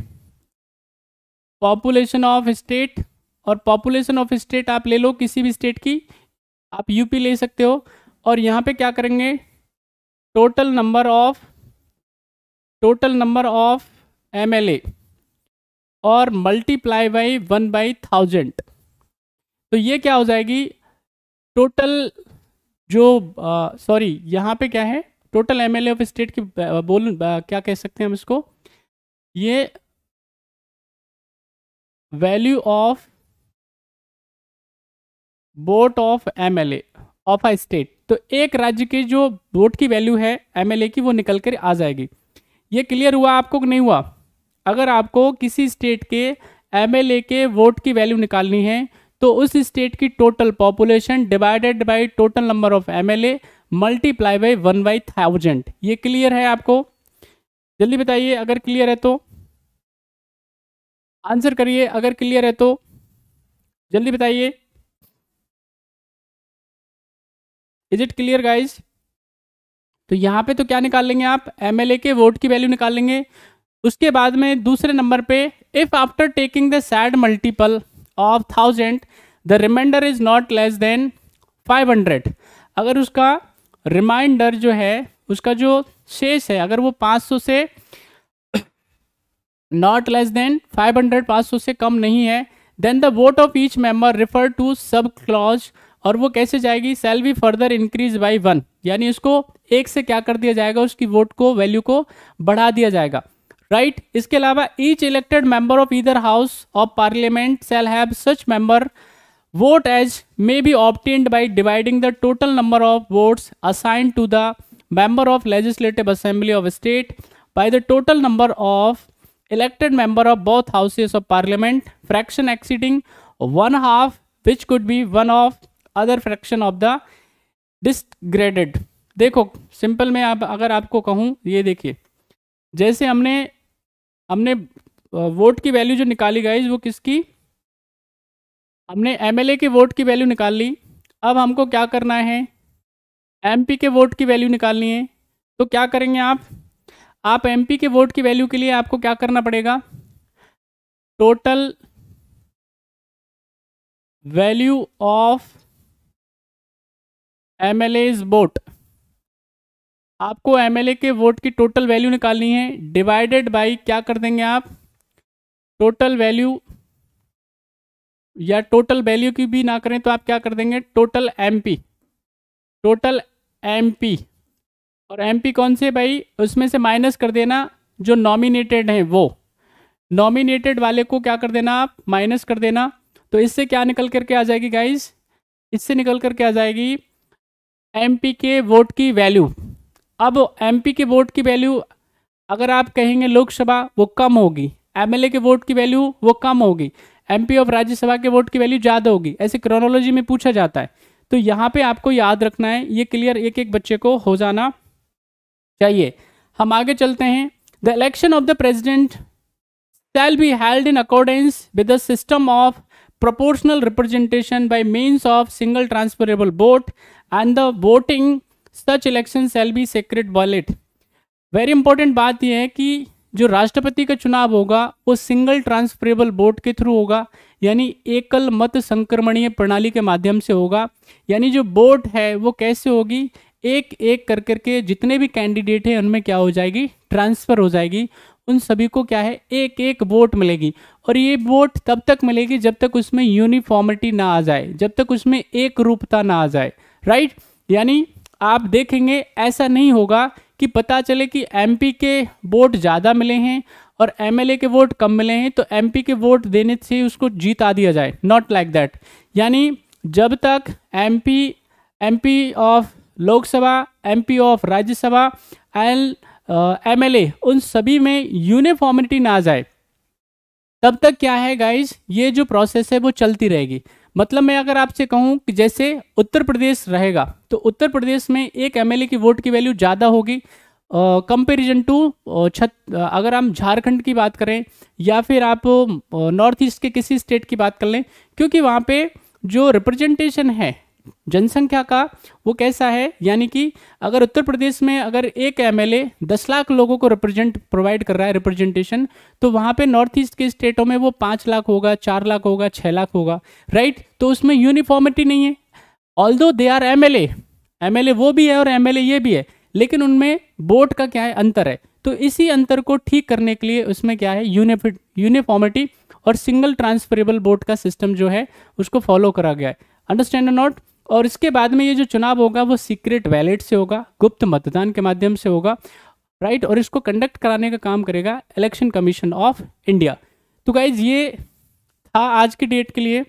B: population of state और पॉपुलेशन ऑफ स्टेट आप ले लो किसी भी स्टेट की आप यूपी ले सकते हो और यहाँ पे क्या करेंगे total number of total number of M और multiply by one by thousand तो ये क्या हो जाएगी टोटल जो सॉरी यहाँ पे क्या है टोटल एम ऑफ स्टेट की बोल आ, क्या कह सकते
A: हैं हम इसको ये value of vote of M L A of a state
B: तो एक राज्य की जो वोट की वैल्यू है एम एल ए की वो निकल कर आ जाएगी ये क्लियर हुआ आपको कि नहीं हुआ अगर आपको किसी स्टेट के एम एल ए के वोट की वैल्यू निकालनी है तो उस स्टेट की total population divided by total number of M L A multiply by one by thousand ये क्लियर है आपको
A: जल्दी बताइए अगर क्लियर है तो आंसर करिए अगर क्लियर है तो
C: जल्दी बताइए इज इट क्लियर गाइज तो यहाँ पे तो क्या निकाल लेंगे आप एम के वोट की वैल्यू निकाल
B: लेंगे उसके बाद में दूसरे नंबर पे if after taking the said multiple of thousand the remainder is not less than five hundred अगर उसका रिमाइंडर जो है उसका जो शेष है अगर वो पाँच सौ से not less than five hundred पाँच सौ से कम नहीं है then the vote of each member refer to sub clause और वो कैसे जाएगी सेल भी फर्दर इंक्रीज बाई वन यानी उसको एक से क्या कर दिया जाएगा उसकी वोट को वैल्यू को बढ़ा दिया जाएगा राइट right? इसके अलावा each elected member of either house of Parliament shall have such member vote as may be obtained by dividing the total number of votes assign to the member of legislative assembly of state by the total number of elected member of both both of Parliament fraction exceeding one half which could be one of other fraction of the disregarded देखो simple में आप अगर आपको कहूँ ये देखिए जैसे हमने हमने वोट की वैल्यू जो निकाली गई वो किसकी हमने एमएलए के वोट की वैल्यू निकाल ली अब हमको क्या करना है एमपी के वोट की वैल्यू निकालनी है तो क्या करेंगे आप आप एमपी के
C: वोट की वैल्यू के लिए आपको क्या करना पड़ेगा total value of M L A's vote आपको एम एल ए के वोट की टोटल वैल्यू निकालनी है
B: डिवाइडेड बाई क्या कर देंगे आप टोटल वैल्यू या टोटल वैल्यू की भी ना करें तो आप क्या कर देंगे टोटल एमपी टोटल एमपी और एमपी कौन से भाई उसमें से माइनस कर देना जो नॉमिनेटेड हैं वो नॉमिनेटेड वाले को क्या कर देना आप माइनस कर देना तो इससे क्या निकल करके आ जाएगी गाइज इससे निकल करके आ जाएगी एमपी के वोट की वैल्यू अब एमपी के वोट की वैल्यू अगर आप कहेंगे लोकसभा वो कम होगी एमएलए के वोट की वैल्यू वो कम होगी एमपी ऑफ राज्यसभा के वोट की वैल्यू ज़्यादा होगी ऐसे क्रोनोलॉजी में पूछा जाता है तो यहाँ पे आपको याद रखना है ये क्लियर एक एक बच्चे को हो जाना चाहिए हम आगे चलते हैं the election of the president shall be held in accordance with the system of proportional representation by means of single transferable vote and the voting such election shall be secret ballot very important बात यह है कि जो राष्ट्रपति का चुनाव होगा वो सिंगल ट्रांसफरेबल वोट के थ्रू होगा यानी एकल मत संक्रमणीय प्रणाली के माध्यम से होगा यानी जो वोट है वो कैसे होगी एक एक कर करके जितने भी कैंडिडेट हैं उनमें क्या हो जाएगी ट्रांसफ़र हो जाएगी उन सभी को क्या है एक एक वोट मिलेगी और ये वोट तब तक मिलेगी जब तक उसमें यूनिफॉर्मिटी ना आ जाए जब तक उसमें एक रूपता ना आ जाए राइट यानी आप देखेंगे ऐसा नहीं होगा कि पता चले कि एमपी के वोट ज़्यादा मिले हैं और एमएलए के वोट कम मिले हैं तो एमपी के वोट देने से उसको जीता दिया जाए नॉट लाइक दैट यानी जब तक MP MP of Lok Sabha MP of Rajya Sabha L MLA uh, उन सभी में यूनिफॉर्मिटी ना जाए तब तक क्या है गाइज ये जो प्रोसेस है वो चलती रहेगी मतलब मैं अगर आपसे कहूँ कि जैसे उत्तर प्रदेश रहेगा तो उत्तर प्रदेश में एक एमएलए की वोट की वैल्यू ज़्यादा होगी कंपेरिजन टू छत अगर हम झारखंड की बात करें या फिर आप नॉर्थ ईस्ट के किसी स्टेट की बात कर लें क्योंकि वहाँ पे जो रिप्रेजेंटेशन है जनसंख्या का वो कैसा है यानी कि अगर उत्तर प्रदेश में अगर एक एमएलए दस लाख लोगों को रिप्रेजेंट प्रोवाइड कर रहा है रिप्रेजेंटेशन तो वहाँ पे नॉर्थ ईस्ट के स्टेटों में वो पाँच लाख होगा चार लाख होगा छः लाख होगा राइट तो उसमें यूनिफॉर्मिटी नहीं है ऑल दो दे आर एम एल वो भी है और एम ये भी है लेकिन उनमें बोर्ड का क्या है अंतर है तो इसी अंतर को ठीक करने के लिए उसमें क्या है यूनिफॉर्मिटी और सिंगल ट्रांसफरेबल बोर्ड का सिस्टम जो है उसको फॉलो करा गया है अंडरस्टैंड नॉट और इसके बाद में ये जो चुनाव होगा वो सीक्रेट बैलेट से होगा गुप्त मतदान के माध्यम से होगा राइट और इसको कंडक्ट कराने का काम करेगा इलेक्शन कमीशन ऑफ इंडिया तो गाइज ये था आज की डेट के लिए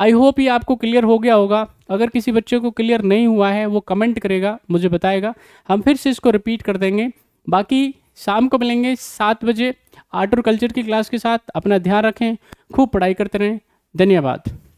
B: आई होप ये आपको क्लियर हो गया होगा अगर किसी बच्चे को क्लियर नहीं हुआ है वो कमेंट करेगा मुझे बताएगा हम फिर से इसको रिपीट कर देंगे बाकी शाम को मिलेंगे
C: सात बजे आर्ट और कल्चर की क्लास के साथ अपना ध्यान रखें खूब पढ़ाई करते रहें धन्यवाद